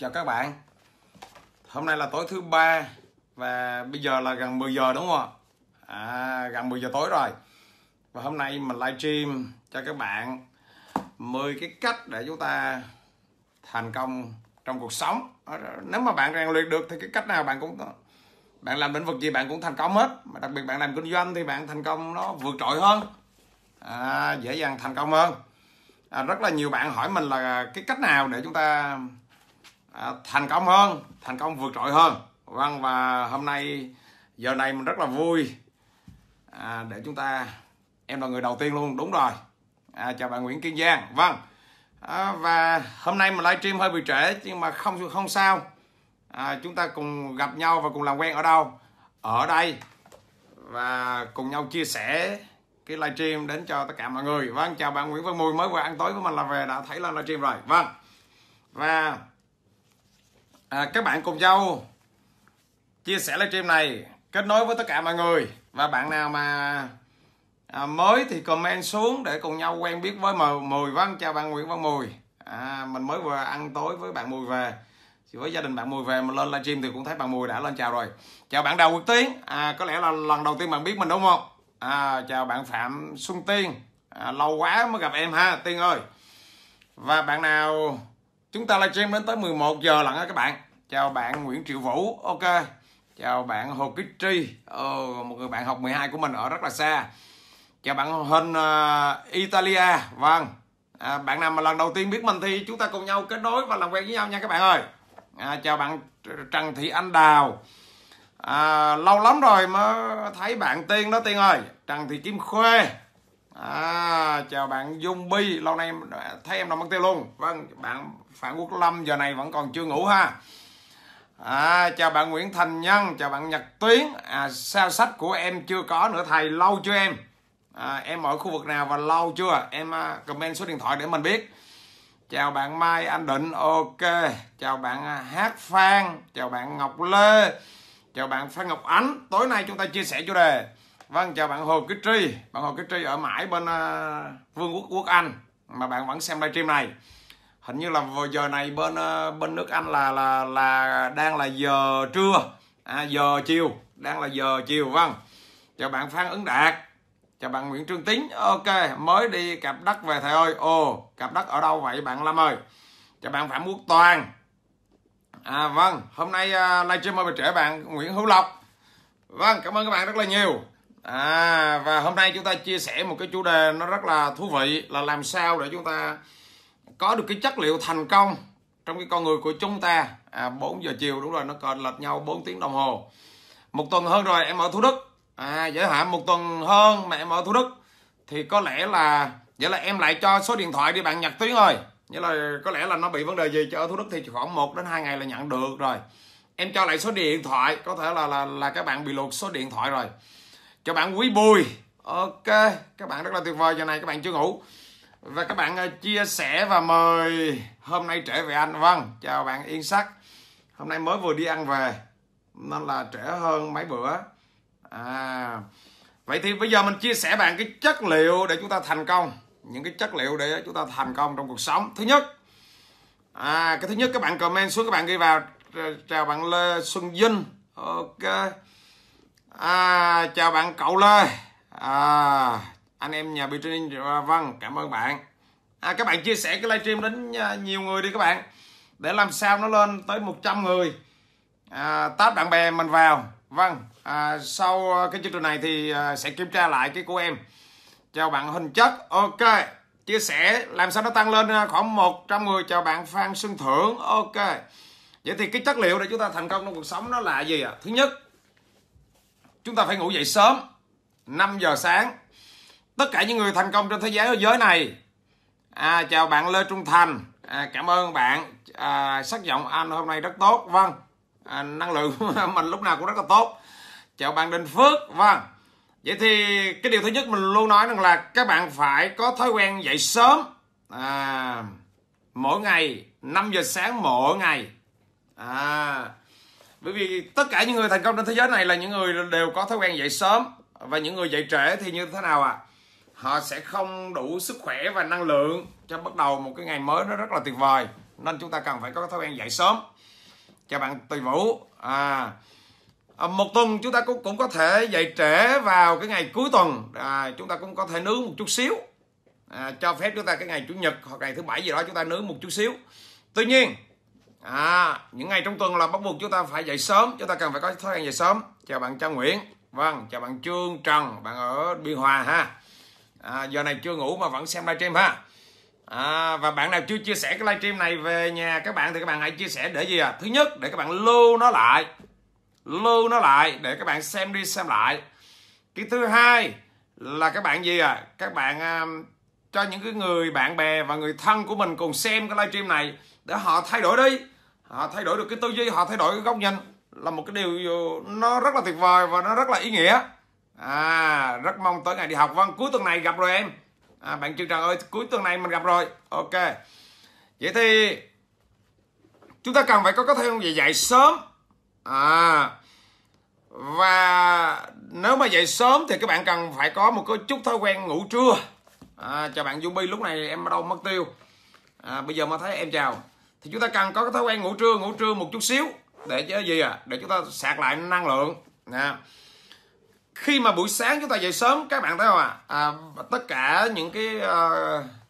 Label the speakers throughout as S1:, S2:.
S1: chào các bạn hôm nay là tối thứ ba và bây giờ là gần 10 giờ đúng không à, gần 10 giờ tối rồi và hôm nay mình livestream cho các bạn 10 cái cách để chúng ta thành công trong cuộc sống nếu mà bạn rèn luyện được thì cái cách nào bạn cũng bạn làm lĩnh vực gì bạn cũng thành công hết mà đặc biệt bạn làm kinh doanh thì bạn thành công nó vượt trội hơn à, dễ dàng thành công hơn à, rất là nhiều bạn hỏi mình là cái cách nào để chúng ta À, thành công hơn thành công vượt trội hơn vâng và hôm nay giờ này mình rất là vui à, để chúng ta em là người đầu tiên luôn đúng rồi à, chào bạn Nguyễn Kiên Giang vâng à, và hôm nay mình livestream hơi bị trễ nhưng mà không không sao à, chúng ta cùng gặp nhau và cùng làm quen ở đâu ở đây và cùng nhau chia sẻ cái livestream đến cho tất cả mọi người vâng chào bạn Nguyễn Văn Mùi mới vừa ăn tối với mình là về đã thấy lên livestream rồi vâng và à, các bạn cùng nhau chia sẻ livestream này kết nối với tất cả mọi người và bạn nào mà à, mới thì comment xuống để cùng nhau quen biết với mùi văn chào bạn nguyễn văn mùi à, mình mới vừa ăn tối với bạn mùi về thì với gia đình bạn mùi về mà lên livestream thì cũng thấy bạn mùi đã lên chào rồi chào bạn đào quốc tiến à, có lẽ là lần đầu tiên bạn biết mình đúng không à, chào bạn phạm xuân tiên à, lâu quá mới gặp em ha tiên ơi và bạn nào Chúng ta livestream đến tới 11 giờ lận á các bạn. Chào bạn Nguyễn Triệu Vũ. Ok. Chào bạn Hồ Kích Tri. Ờ, một người bạn học 12 của mình ở rất là xa. Chào bạn Hình uh, ờ, Italia. Vâng. À, bạn nào mà lần đầu tiên biết mình thì chúng ta cùng nhau kết nối và làm quen với nhau nha các bạn ơi. À, chào bạn Trần Thị Anh Đào. À, lâu lắm rồi mới thấy bạn Tiên đó Tiên ơi. Trần Thị Kim Khuê à, chào bạn dung bi lâu nay em thấy em nằm mất tiêu luôn vâng bạn phạm quốc lâm giờ này vẫn còn chưa ngủ ha à, chào bạn nguyễn thành nhân chào bạn nhật tuyến à, sao sách của em chưa có nữa thầy lâu chưa em à, em ở khu vực nào và lâu chưa em à, comment số điện thoại để mình biết chào bạn mai anh định ok chào bạn à, hát phan chào bạn ngọc lê chào bạn phan ngọc ánh tối nay chúng ta chia sẻ chủ đề Vâng, chào bạn Hồ Kích Tri. Bạn Hồ Kích Tri ở mãi bên uh, Vương quốc Quốc Anh mà bạn vẫn xem livestream này. Hình như là vào giờ này bên uh, bên nước Anh là là là đang là giờ trưa, à, giờ chiều, đang là giờ chiều vâng. Chào bạn Phan Ứng Đạt. Chào bạn Nguyễn Trương Tín. Ok, mới đi cặp đất về thầy ơi. Ồ, cặp đất ở đâu vậy bạn Lâm ơi? Chào bạn Phạm Quốc Toàn. À vâng, hôm nay uh, livestream hơi trễ bạn Nguyễn Hữu Lộc. Vâng, cảm ơn các bạn rất là nhiều à và hôm nay chúng ta chia sẻ một cái chủ đề nó rất là thú vị là làm sao để chúng ta có được cái chất liệu thành công trong cái con người của chúng ta à, 4 giờ chiều đúng rồi nó còn lệch nhau 4 tiếng đồng hồ một tuần hơn rồi em ở thủ đức à giới hạn một tuần hơn mà em ở thủ đức thì có lẽ là vậy là em lại cho số điện thoại đi bạn nhật tuyến rồi nghĩa là có lẽ là nó bị vấn đề gì cho ở thủ đức thì khoảng 1 đến 2 ngày là nhận được rồi em cho lại số điện thoại có thể là là là các bạn bị lột số điện thoại rồi cho bạn quý bùi ok các bạn rất là tuyệt vời giờ này các bạn chưa ngủ và các bạn ờ, chia sẻ và mời hôm nay trễ về anh vâng chào bạn yên sắc hôm nay mới vừa đi ăn về nên là trễ hơn mấy bữa à vậy thì bây giờ mình chia sẻ bạn cái chất liệu để chúng ta thành công những cái chất liệu để chúng ta thành công trong cuộc sống thứ nhất à cái thứ nhất các bạn comment xuống các bạn ghi vào chào bạn lê xuân vinh ok à, chào bạn cậu lê à, anh em nhà Bitcoin vâng cảm ơn bạn à, các bạn chia sẻ cái livestream đến à, nhiều người đi các bạn để làm sao nó lên tới 100 người à, tát bạn bè mình vào vâng à, sau à, cái chương trình này thì à, sẽ kiểm tra lại cái của em chào bạn hình chất ok chia sẻ làm sao nó tăng lên khoảng 100 người chào bạn Phan Xuân Thưởng ok vậy thì cái chất liệu để chúng ta thành công trong cuộc sống nó là gì ạ à? thứ nhất chúng ta phải ngủ dậy sớm 5 giờ sáng tất cả những người thành công trên thế giới giới này à, chào bạn Lê Trung Thành à, cảm ơn bạn à, sắc giọng anh hôm nay rất tốt vâng à, năng lượng mình lúc nào cũng rất là tốt chào bạn Đình Phước vâng vậy thì cái điều thứ nhất mình luôn nói rằng là các bạn phải có thói quen dậy sớm à, mỗi ngày 5 giờ sáng mỗi ngày à, bởi vì tất cả những người thành công trên thế giới này là những người đều có thói quen dậy sớm và những người dậy trễ thì như thế nào à họ sẽ không đủ sức khỏe và năng lượng cho bắt đầu một cái ngày mới nó rất là tuyệt vời nên chúng ta cần phải có thói quen dậy sớm cho bạn tùy vũ à, à một tuần chúng ta cũng cũng có thể dậy trễ vào cái ngày cuối tuần à, chúng ta cũng có thể nướng một chút xíu à, cho phép chúng ta cái ngày chủ nhật hoặc ngày thứ bảy gì đó chúng ta nướng một chút xíu tuy nhiên à, những ngày trong tuần là bắt buộc chúng ta phải dậy sớm chúng ta cần phải có thói quen dậy sớm chào bạn Trang Nguyễn vâng chào bạn Trương Trần bạn ở Biên Hòa ha à, giờ này chưa ngủ mà vẫn xem livestream ha à, và bạn nào chưa chia sẻ cái livestream này về nhà các bạn thì các bạn hãy chia sẻ để gì à thứ nhất để các bạn lưu nó lại lưu nó lại để các bạn xem đi xem lại cái thứ hai là các bạn gì à các bạn um, cho những cái người bạn bè và người thân của mình cùng xem cái livestream này để họ thay đổi đi họ thay đổi được cái tư duy họ thay đổi cái góc nhìn là một cái điều nó rất là tuyệt vời và nó rất là ý nghĩa à rất mong tới ngày đi học vâng cuối tuần này gặp rồi em à, bạn chương trần ơi cuối tuần này mình gặp rồi ok vậy thì chúng ta cần phải có cái theo dạy dạy sớm à và nếu mà dậy sớm thì các bạn cần phải có một cái chút thói quen ngủ trưa à, chào bạn Dung Bi lúc này em bắt đầu mất tiêu à, bây giờ mới thấy em chào thì chúng ta cần có cái thói quen ngủ trưa ngủ trưa một chút xíu để chứ gì à để chúng ta sạc lại năng lượng nha khi mà buổi sáng chúng ta dậy sớm các bạn thấy không ạ à? à, tất cả những cái à,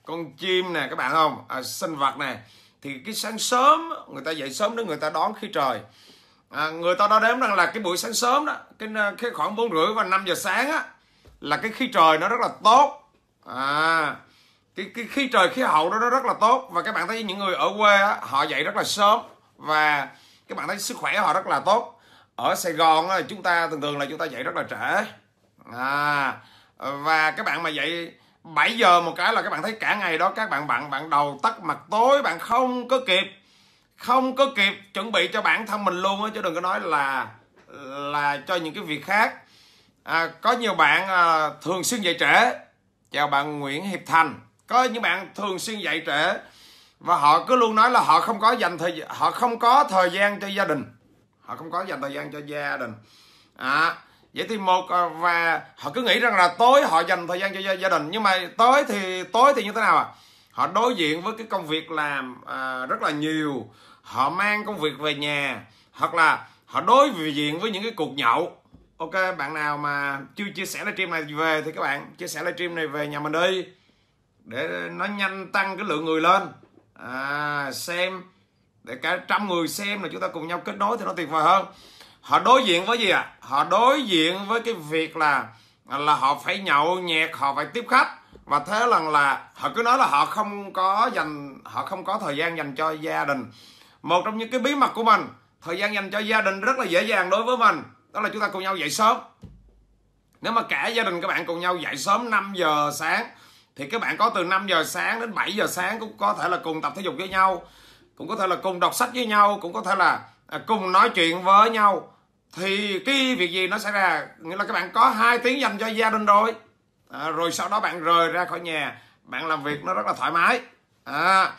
S1: con chim nè các bạn không à, sinh vật này thì cái sáng sớm người ta dậy sớm để người ta đón khi trời à, người ta đo đếm rằng là cái buổi sáng sớm đó cái, ờ, cái khoảng bốn rưỡi và 5 giờ sáng á là cái khi trời nó rất là tốt à cái, cái khí trời khí hậu đó nó rất là tốt và các bạn thấy những người ở quê á, họ dậy rất là sớm và các bạn thấy sức khỏe họ rất là tốt ở Sài Gòn á, chúng ta thường thường là chúng ta dậy rất là trễ à, và các bạn mà dậy 7 giờ một cái là các bạn thấy cả ngày đó các bạn bạn bạn đầu tắt mặt tối bạn không có kịp không có kịp chuẩn bị cho bản thân mình luôn á chứ đừng có nói là là cho những cái việc khác à, có nhiều bạn à, thường xuyên dậy trễ chào bạn Nguyễn Hiệp Thành có những bạn thường xuyên dạy trễ và họ cứ luôn nói là họ không có dành thời họ không có thời gian cho gia đình họ không có dành thời gian cho gia đình à, vậy thì một à, và họ cứ nghĩ rằng là tối họ dành thời gian cho gia, gia đình nhưng mà tối thì tối thì như thế nào à họ đối diện với cái công việc làm à, rất là nhiều họ mang công việc về nhà hoặc là họ đối diện với những cái cuộc nhậu ok bạn nào mà chưa chia sẻ livestream này về thì các bạn chia sẻ livestream này về nhà mình đi để nó nhanh tăng cái lượng người lên à, xem để cả trăm người xem là chúng ta cùng nhau kết nối thì nó tuyệt vời hơn họ đối diện với gì ạ à? họ đối diện với cái việc là là họ phải nhậu nhẹt họ phải tiếp khách và thế lần là họ cứ nói là họ không có dành họ không có thời gian dành cho gia đình một trong những cái bí mật của mình thời gian dành cho gia đình rất là dễ dàng đối với mình đó là chúng ta cùng nhau dậy sớm nếu mà cả gia đình các bạn cùng nhau dậy sớm 5 giờ sáng thì các bạn có từ 5 giờ sáng đến 7 giờ sáng cũng có thể là cùng tập thể dục với nhau cũng có thể là cùng đọc sách với nhau cũng có thể là à, cùng nói chuyện với nhau thì cái việc gì nó sẽ ra nghĩa là các bạn có hai tiếng dành cho gia đình rồi à, rồi sau đó bạn rời ra khỏi nhà bạn làm việc nó rất là thoải mái à,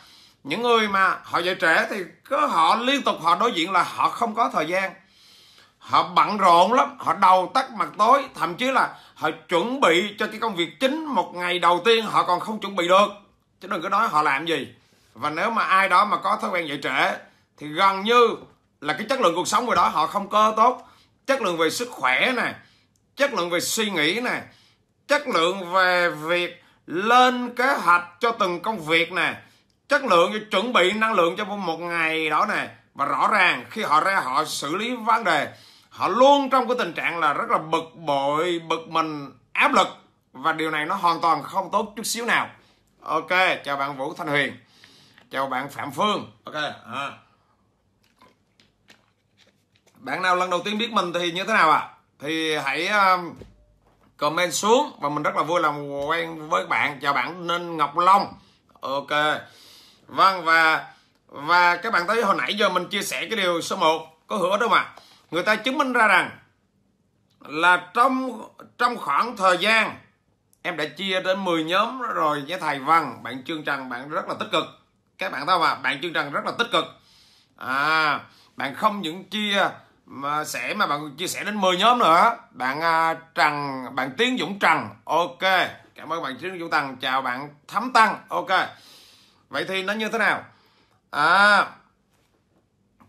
S1: những người mà họ dạy trẻ thì cứ họ liên tục họ đối diện là họ không có thời gian họ bận rộn lắm họ đầu tắt mặt tối thậm chí là họ chuẩn bị cho cái công việc chính một ngày đầu tiên họ còn không chuẩn bị được chứ đừng có nói họ làm gì và nếu mà ai đó mà có thói quen dậy trễ thì gần như là cái chất lượng cuộc sống của đó họ không có tốt chất lượng về sức khỏe nè chất lượng về suy nghĩ nè chất lượng về việc lên kế hoạch cho từng công việc nè chất lượng chuẩn bị năng lượng cho một ngày đó nè và rõ ràng khi họ ra họ xử lý vấn đề họ luôn trong cái tình trạng là rất là bực bội bực mình áp lực và điều này nó hoàn toàn không tốt chút xíu nào ok chào bạn vũ thanh huyền chào bạn phạm phương ok à. bạn nào lần đầu tiên biết mình thì như thế nào ạ à? thì hãy um, comment xuống và mình rất là vui làm quen với bạn chào bạn nên ngọc long ok vâng và và các bạn thấy hồi nãy giờ mình chia sẻ cái điều số 1 có hứa đâu mà? người ta chứng minh ra rằng là trong trong khoảng thời gian em đã chia đến 10 nhóm rồi với thầy Văn bạn Trương Trần bạn rất là tích cực các bạn tao mà bạn Trương Trần rất là tích cực à bạn không những chia mà sẽ mà bạn chia sẻ đến 10 nhóm nữa bạn uh, Trần bạn Tiến Dũng Trần ok cảm ơn bạn Tiến Dũng Trần chào bạn Thắm Tăng ok vậy thì nó như thế nào à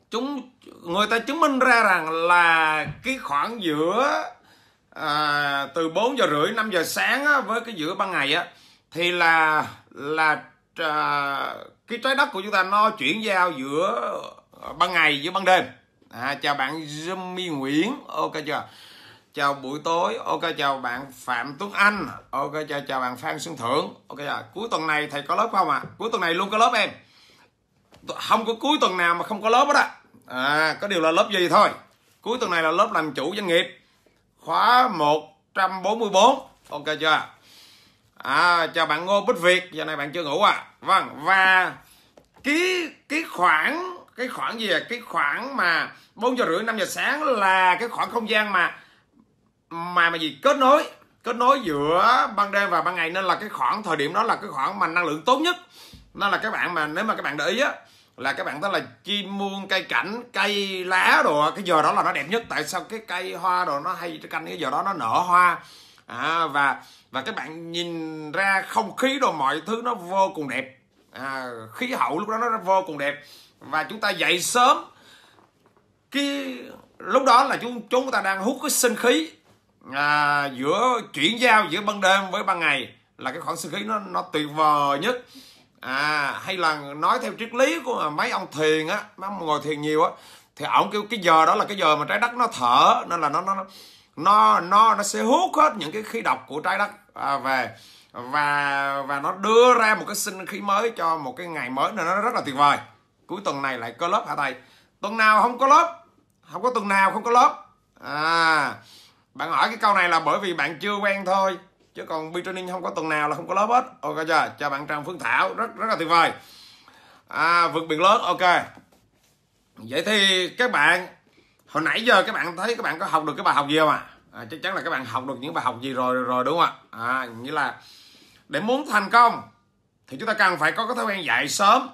S1: chúng người ta chứng minh ra rằng là cái khoảng giữa à, từ 4 giờ rưỡi 5 giờ sáng á, với cái giữa ban ngày á thì là là à, cái trái đất của chúng ta nó chuyển giao giữa ban ngày giữa ban đêm à, chào bạn Jimmy Nguyễn ok chưa chào buổi tối ok chào bạn phạm tuấn anh ok chào chào bạn phan xuân thưởng ok chào. cuối tuần này thầy có lớp không ạ à? cuối tuần này luôn có lớp em không có cuối tuần nào mà không có lớp đó à, có điều là lớp gì thôi cuối tuần này là lớp làm chủ doanh nghiệp khóa 144 ok chưa à, chào bạn Ngô Bích Việt giờ này bạn chưa ngủ à vâng và cái cái khoảng cái khoảng gì à? cái khoảng mà bốn giờ rưỡi năm giờ sáng là cái khoảng không gian mà mà mà gì kết nối kết nối giữa ban đêm và ban ngày nên là cái khoảng thời điểm đó là cái khoảng mà năng lượng tốt nhất nên là các bạn mà nếu mà các bạn để ý á là các bạn thấy là chim muôn cây cảnh cây lá đồ cái giờ đó là nó đẹp nhất tại sao cái cây hoa đồ nó hay cái canh cái giờ đó nó nở hoa à, và và các bạn nhìn ra không khí đồ mọi thứ nó vô cùng đẹp à, khí hậu lúc đó nó vô cùng đẹp và chúng ta dậy sớm cái lúc đó là chúng chúng ta đang hút cái sinh khí à, giữa chuyển giao giữa ban đêm với ban ngày là cái khoảng sinh khí nó nó tuyệt vời nhất à hay là nói theo triết lý của mấy ông thiền á mấy ông ngồi thiền nhiều á thì ổng kêu cái giờ đó là cái giờ mà trái đất nó thở nên là nó nó nó nó nó sẽ hút hết những cái khí độc của trái đất à, về và và nó đưa ra một cái sinh khí mới cho một cái ngày mới nên nó rất là tuyệt vời cuối tuần này lại có lớp hả thầy tuần nào không có lớp không có tuần nào không có lớp à bạn hỏi cái câu này là bởi vì bạn chưa quen thôi chứ còn B-Training không có tuần nào là không có lớp hết ok chưa chào bạn Trang Phương Thảo rất rất là tuyệt vời à, vượt biển lớn ok vậy thì các bạn hồi nãy giờ các bạn thấy các bạn có học được cái bài học gì không ạ à? à, chắc chắn là các bạn học được những bài học gì rồi rồi, rồi đúng không ạ à, nghĩa là để muốn thành công thì chúng ta cần phải có cái thói quen dạy sớm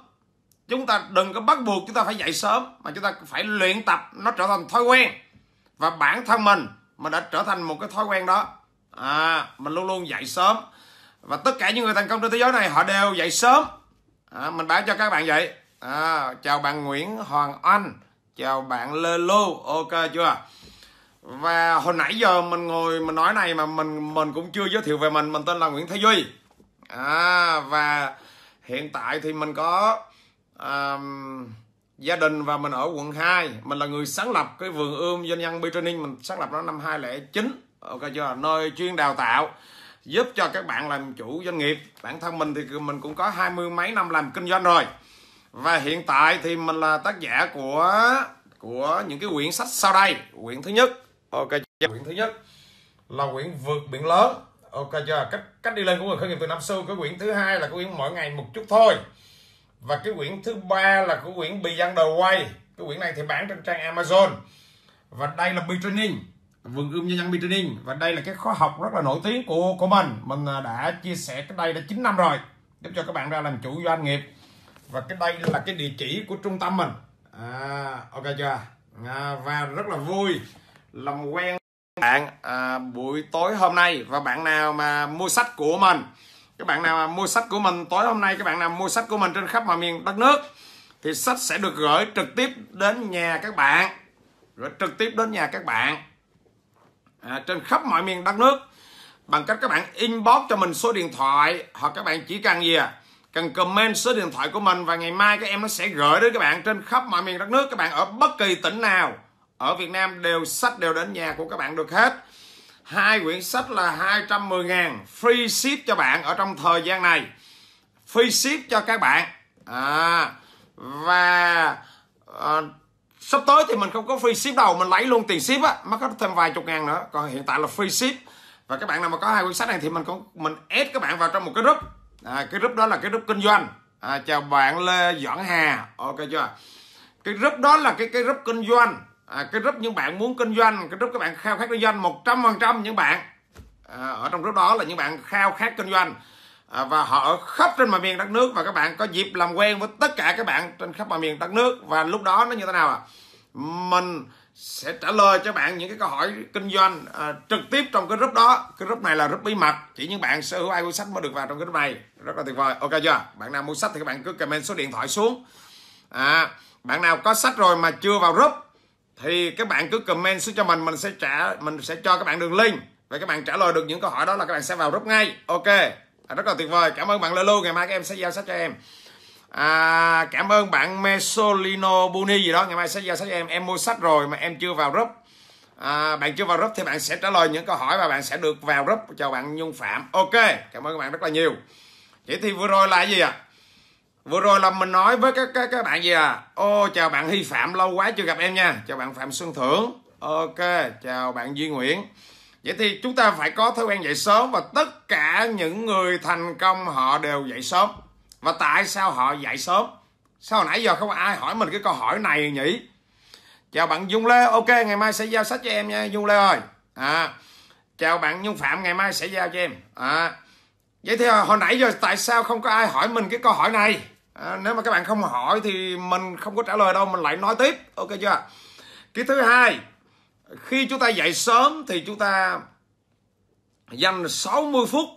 S1: chúng ta đừng có bắt buộc chúng ta phải dạy sớm mà chúng ta phải luyện tập nó trở thành thói quen và bản thân mình mà đã trở thành một cái thói quen đó à, mình luôn luôn dậy sớm và tất cả những người thành công trên thế giới này họ đều dậy sớm à, mình báo cho các bạn vậy à, chào bạn Nguyễn Hoàng Anh chào bạn Lê Lu ok chưa và hồi nãy giờ mình ngồi mình nói này mà mình mình cũng chưa giới thiệu về mình mình tên là Nguyễn Thế Duy à, và hiện tại thì mình có um, gia đình và mình ở quận 2 mình là người sáng lập cái vườn ươm doanh nhân B mình sáng lập nó năm 2009 ok chưa nơi chuyên đào tạo giúp cho các bạn làm chủ doanh nghiệp bản thân mình thì mình cũng có hai mươi mấy năm làm kinh doanh rồi và hiện tại thì mình là tác giả của của những cái quyển sách sau đây quyển thứ nhất ok chưa? quyển thứ nhất là quyển vượt biển lớn ok chưa cách cách đi lên của người khởi nghiệp từ năm xưa cái quyển thứ hai là cái quyển mỗi ngày một chút thôi và cái quyển thứ ba là của quyển bì dân đầu quay cái quyển này thì bán trên trang amazon và đây là bì training vườn ươm nhân dân training và đây là cái khóa học rất là nổi tiếng của của mình mình à, đã chia sẻ cái đây đã 9 năm rồi giúp cho các bạn ra làm chủ doanh nghiệp và cái đây là cái địa chỉ của trung tâm mình à, ok chưa à, và rất là vui làm quen bạn à, buổi tối hôm nay và bạn nào mà mua sách của mình các bạn nào mà mua sách của mình tối hôm nay các bạn nào mua sách của mình trên khắp mọi miền đất nước thì sách sẽ được gửi trực tiếp đến nhà các bạn gửi trực tiếp đến nhà các bạn à, trên khắp mọi miền đất nước bằng cách các bạn inbox cho mình số điện thoại hoặc các bạn chỉ cần gì à cần comment số điện thoại của mình và ngày mai các em nó sẽ gửi đến các bạn trên khắp mọi miền đất nước các bạn ở bất kỳ tỉnh nào ở Việt Nam đều sách đều đến nhà của các bạn được hết hai quyển sách là 210 ngàn free ship cho bạn ở trong thời gian này free ship cho các bạn à, và à, sắp tới thì mình không có free ship đâu mình lấy luôn tiền ship á mất hết thêm vài chục ngàn nữa còn hiện tại là free ship và các bạn nào mà có hai quyển sách này thì mình cũng mình ép các bạn vào trong một cái group à, cái group đó là cái group kinh doanh à, chào bạn lê doãn hà ok chưa cái group đó là cái cái group kinh doanh à, cái group những bạn muốn kinh doanh cái group các bạn khao khát kinh doanh 100% những bạn à, ở trong group đó là những bạn khao khát kinh doanh À, và họ ở khắp trên mọi miền đất nước và các bạn có dịp làm quen với tất cả các bạn trên khắp mọi miền đất nước và lúc đó nó như thế nào ạ à? mình sẽ trả lời cho bạn những cái câu hỏi kinh doanh à, trực tiếp trong cái group đó cái group này là group bí mật chỉ những bạn sở hữu ai cuốn sách mới được vào trong cái group này rất là tuyệt vời ok chưa bạn nào mua sách thì các bạn cứ comment số điện thoại xuống à, bạn nào có sách rồi mà chưa vào group thì các bạn cứ comment xuống cho mình mình sẽ trả mình sẽ cho các bạn đường link và các bạn trả lời được những câu hỏi đó là các bạn sẽ vào group ngay ok à, rất là tuyệt vời cảm ơn bạn Lulu ngày mai các em sẽ giao sách cho em à, cảm ơn bạn Mesolino Buni gì đó ngày mai sẽ giao sách cho em em mua sách rồi mà em chưa vào group à, bạn chưa vào group thì bạn sẽ trả lời những câu hỏi và bạn sẽ được vào group chào bạn Nhung Phạm ok cảm ơn các bạn rất là nhiều vậy thì vừa rồi là gì ạ à? vừa rồi là mình nói với các các, các bạn gì à ô chào bạn Hy Phạm lâu quá chưa gặp em nha chào bạn Phạm Xuân Thưởng ok chào bạn Duy Nguyễn vậy thì chúng ta phải có thói quen dậy sớm và tất cả những người thành công họ đều dậy sớm và tại sao họ dậy sớm sao nãy giờ không ai hỏi mình cái câu hỏi này nhỉ chào bạn dung lê ok ngày mai sẽ giao sách cho em nha dung lê ơi à chào bạn nhung phạm ngày mai sẽ giao cho em à vậy thì à, hồi nãy giờ tại sao không có ai hỏi mình cái câu hỏi này à, nếu mà các bạn không hỏi thì mình không có trả lời đâu mình lại nói tiếp ok chưa cái thứ hai khi chúng ta dậy sớm thì chúng ta dành 60 phút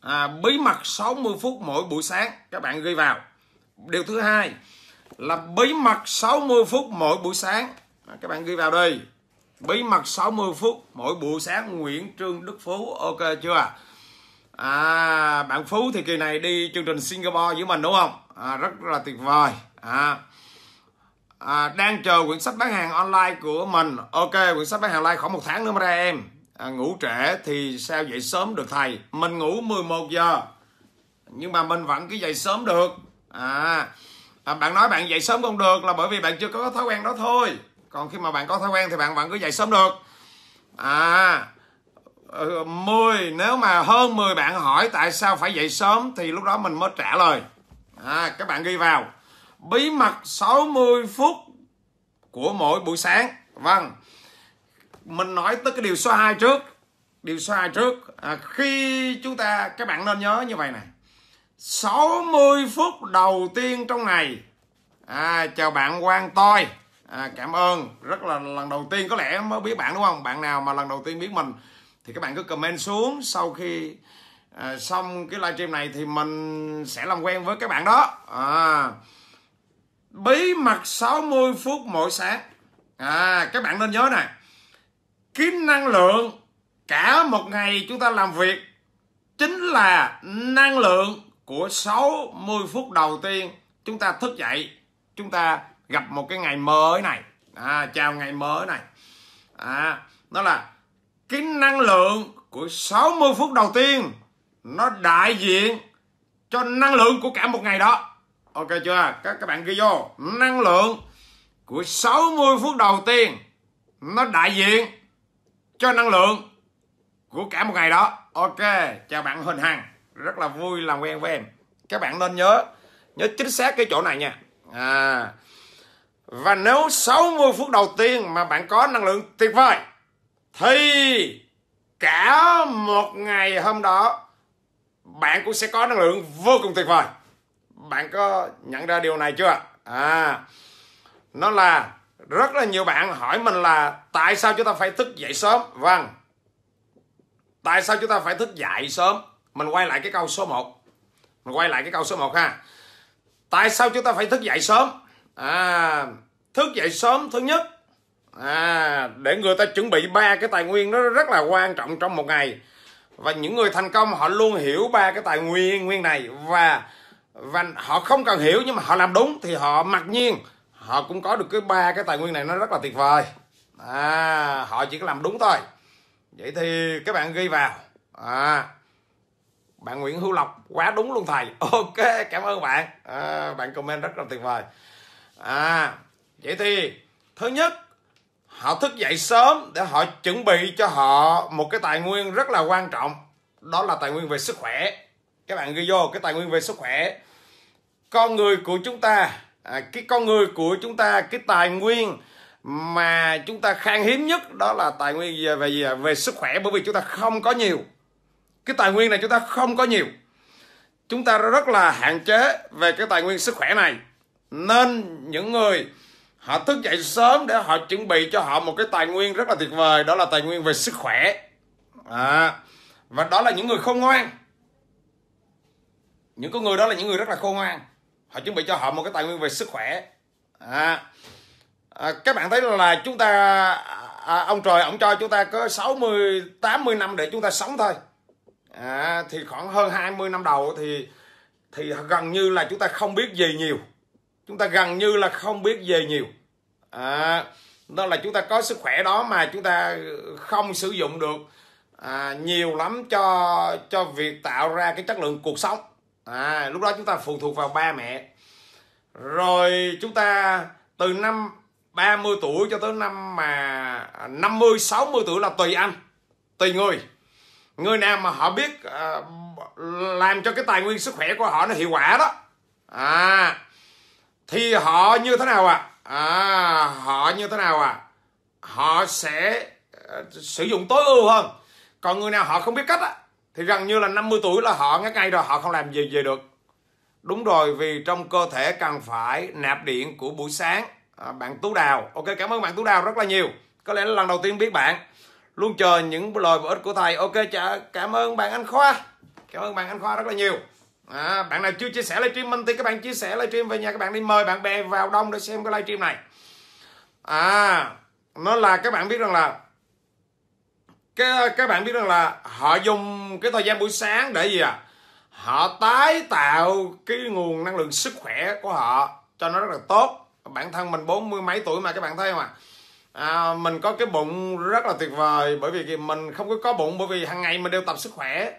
S1: à, bí mật 60 phút mỗi buổi sáng các bạn ghi vào điều thứ hai là bí mật 60 phút mỗi buổi sáng à, các bạn ghi vào đây bí mật 60 phút mỗi buổi sáng Nguyễn Trương Đức Phú ok chưa à bạn Phú thì kỳ này đi chương trình Singapore với mình đúng không à, rất là tuyệt vời à à, đang chờ quyển sách bán hàng online của mình ok quyển sách bán hàng online khoảng một tháng nữa mới ra em à, ngủ trễ thì sao dậy sớm được thầy mình ngủ 11 giờ nhưng mà mình vẫn cứ dậy sớm được à, à bạn nói bạn dậy sớm không được là bởi vì bạn chưa có thói quen đó thôi còn khi mà bạn có thói quen thì bạn vẫn cứ dậy sớm được à 10 ừ, nếu mà hơn 10 bạn hỏi tại sao phải dậy sớm thì lúc đó mình mới trả lời à, các bạn ghi vào bí mật 60 phút của mỗi buổi sáng vâng mình nói tới cái điều số 2 trước điều số 2 trước à, khi chúng ta các bạn nên nhớ như vậy này 60 phút đầu tiên trong ngày à, chào bạn quan Toi à, cảm ơn rất là lần đầu tiên có lẽ mới biết bạn đúng không bạn nào mà lần đầu tiên biết mình thì các bạn cứ comment xuống sau khi à, xong cái livestream này thì mình sẽ làm quen với các bạn đó à, bí mật 60 phút mỗi sáng à các bạn nên nhớ này kiếm năng lượng cả một ngày chúng ta làm việc chính là năng lượng của 60 phút đầu tiên chúng ta thức dậy chúng ta gặp một cái ngày mới này à, chào ngày mới này à, nó là cái năng lượng của 60 phút đầu tiên nó đại diện cho năng lượng của cả một ngày đó ok chưa các các bạn ghi vô năng lượng của 60 phút đầu tiên nó đại diện cho năng lượng của cả một ngày đó ok chào bạn huỳnh hằng rất là vui làm quen với em các bạn nên nhớ nhớ chính xác cái chỗ này nha à và nếu 60 phút đầu tiên mà bạn có năng lượng tuyệt vời thì cả một ngày hôm đó bạn cũng sẽ có năng lượng vô cùng tuyệt vời bạn có nhận ra điều này chưa à nó là rất là nhiều bạn hỏi mình là tại sao chúng ta phải thức dậy sớm vâng tại sao chúng ta phải thức dậy sớm mình quay lại cái câu số 1 mình quay lại cái câu số 1 ha tại sao chúng ta phải thức dậy sớm à thức dậy sớm thứ nhất à để người ta chuẩn bị ba cái tài nguyên nó rất là quan trọng trong một ngày và những người thành công họ luôn hiểu ba cái tài nguyên nguyên này và và họ không cần hiểu nhưng mà họ làm đúng thì họ mặc nhiên họ cũng có được cái ba cái tài nguyên này nó rất là tuyệt vời à, họ chỉ có làm đúng thôi vậy thì các bạn ghi vào à, bạn Nguyễn Hữu Lộc quá đúng luôn thầy ok cảm ơn bạn à, bạn comment rất là tuyệt vời à vậy thì thứ nhất họ thức dậy sớm để họ chuẩn bị cho họ một cái tài nguyên rất là quan trọng đó là tài nguyên về sức khỏe các bạn ghi vô cái tài nguyên về sức khỏe con người của chúng ta à, cái con người của chúng ta cái tài nguyên mà chúng ta khan hiếm nhất đó là tài nguyên về về, về sức khỏe bởi vì chúng ta không có nhiều cái tài nguyên này chúng ta không có nhiều chúng ta rất là hạn chế về cái tài nguyên sức khỏe này nên những người họ thức dậy sớm để họ chuẩn bị cho họ một cái tài nguyên rất là tuyệt vời đó là tài nguyên về sức khỏe à, và đó là những người khôn ngoan những con người đó là những người rất là khôn ngoan họ chuẩn bị cho họ một cái tài nguyên về sức khỏe à, à, các bạn thấy là chúng ta à, à ông trời ông cho chúng ta có 60 80 năm để chúng ta sống thôi à, thì khoảng hơn 20 năm đầu thì thì gần như là chúng ta không biết gì nhiều chúng ta gần như là không biết về nhiều à, đó là chúng ta có sức khỏe đó mà chúng ta không sử dụng được à, nhiều lắm cho cho việc tạo ra cái chất lượng cuộc sống à, lúc đó chúng ta phụ thuộc vào ba mẹ rồi chúng ta từ năm 30 tuổi cho tới năm mà 50 60 tuổi là tùy anh tùy người người nào mà họ biết à, làm cho cái tài nguyên sức khỏe của họ nó hiệu quả đó à thì họ như thế nào à, à họ như thế nào à họ sẽ à, sử dụng tối ưu hơn còn người nào họ không biết cách á thì gần như là 50 tuổi là họ ngắt ngay rồi họ không làm gì về được đúng rồi vì trong cơ thể cần phải nạp điện của buổi sáng à, bạn Tú Đào ok cảm ơn bạn Tú Đào rất là nhiều có lẽ là lần đầu tiên biết bạn luôn chờ những lời bổ ích của thầy ok chả, cảm ơn bạn anh Khoa cảm ơn bạn anh Khoa rất là nhiều à, bạn nào chưa chia sẻ livestream mình thì các bạn chia sẻ livestream về nhà các bạn đi mời bạn bè vào đông để xem cái livestream này à nó là các bạn biết rằng là cái các bạn biết rằng là họ dùng cái thời gian buổi sáng để gì à họ tái tạo cái nguồn năng lượng sức khỏe của họ cho nó rất là tốt bản thân mình bốn mươi mấy tuổi mà các bạn thấy không ạ à? à, mình có cái bụng rất là tuyệt vời bởi vì mình không có có bụng bởi vì hàng ngày mình đều tập sức khỏe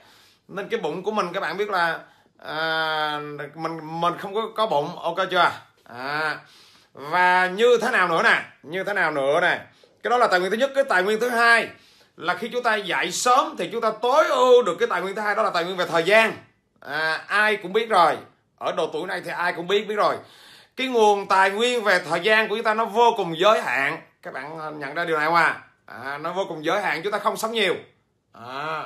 S1: nên cái bụng của mình các bạn biết là à, mình mình không có có bụng ok chưa à, và như thế nào nữa nè như thế nào nữa nè cái đó là tài nguyên thứ nhất cái tài nguyên thứ hai là khi chúng ta dạy sớm thì chúng ta tối ưu được cái tài nguyên thứ hai đó là tài nguyên về thời gian à, ai cũng biết rồi ở độ tuổi này thì ai cũng biết biết rồi cái nguồn tài nguyên về thời gian của chúng ta nó vô cùng giới hạn các bạn à, nhận ra điều này không à, à nó vô cùng giới hạn chúng ta không sống nhiều à,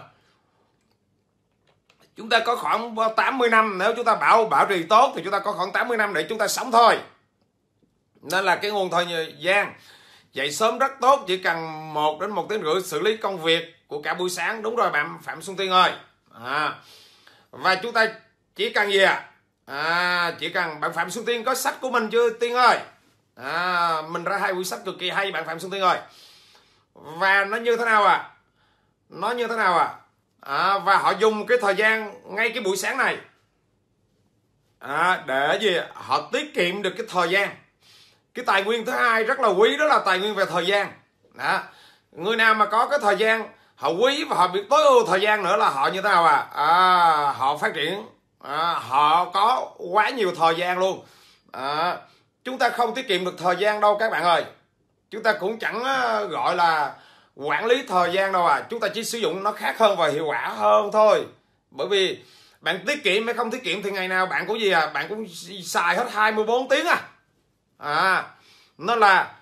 S1: chúng ta có khoảng 80 năm nếu chúng ta bảo bảo trì tốt thì chúng ta có khoảng 80 năm để chúng ta sống thôi nên là cái nguồn thời gian dậy sớm rất tốt chỉ cần 1 đến một tiếng rưỡi xử lý công việc của cả buổi sáng đúng rồi bạn phạm xuân tiên ơi à, và chúng ta chỉ cần gì à? à, chỉ cần bạn phạm xuân tiên có sách của mình chưa tiên ơi à, mình ra hai quyển sách cực kỳ hay bạn phạm xuân tiên ơi và nó như thế nào à nó như thế nào à, à và họ dùng cái thời gian ngay cái buổi sáng này à, để gì họ tiết kiệm được cái thời gian cái tài nguyên thứ hai rất là quý đó là tài nguyên về thời gian đó. người nào mà có cái thời gian họ quý và họ biết tối ưu thời gian nữa là họ như thế nào à, à họ phát triển à, họ có quá nhiều thời gian luôn à, chúng ta không tiết kiệm được thời gian đâu các bạn ơi chúng ta cũng chẳng gọi là quản lý thời gian đâu à chúng ta chỉ sử dụng nó khác hơn và hiệu quả hơn thôi bởi vì bạn tiết kiệm hay không tiết kiệm thì ngày nào bạn cũng gì à bạn cũng xài hết 24 tiếng à à nó là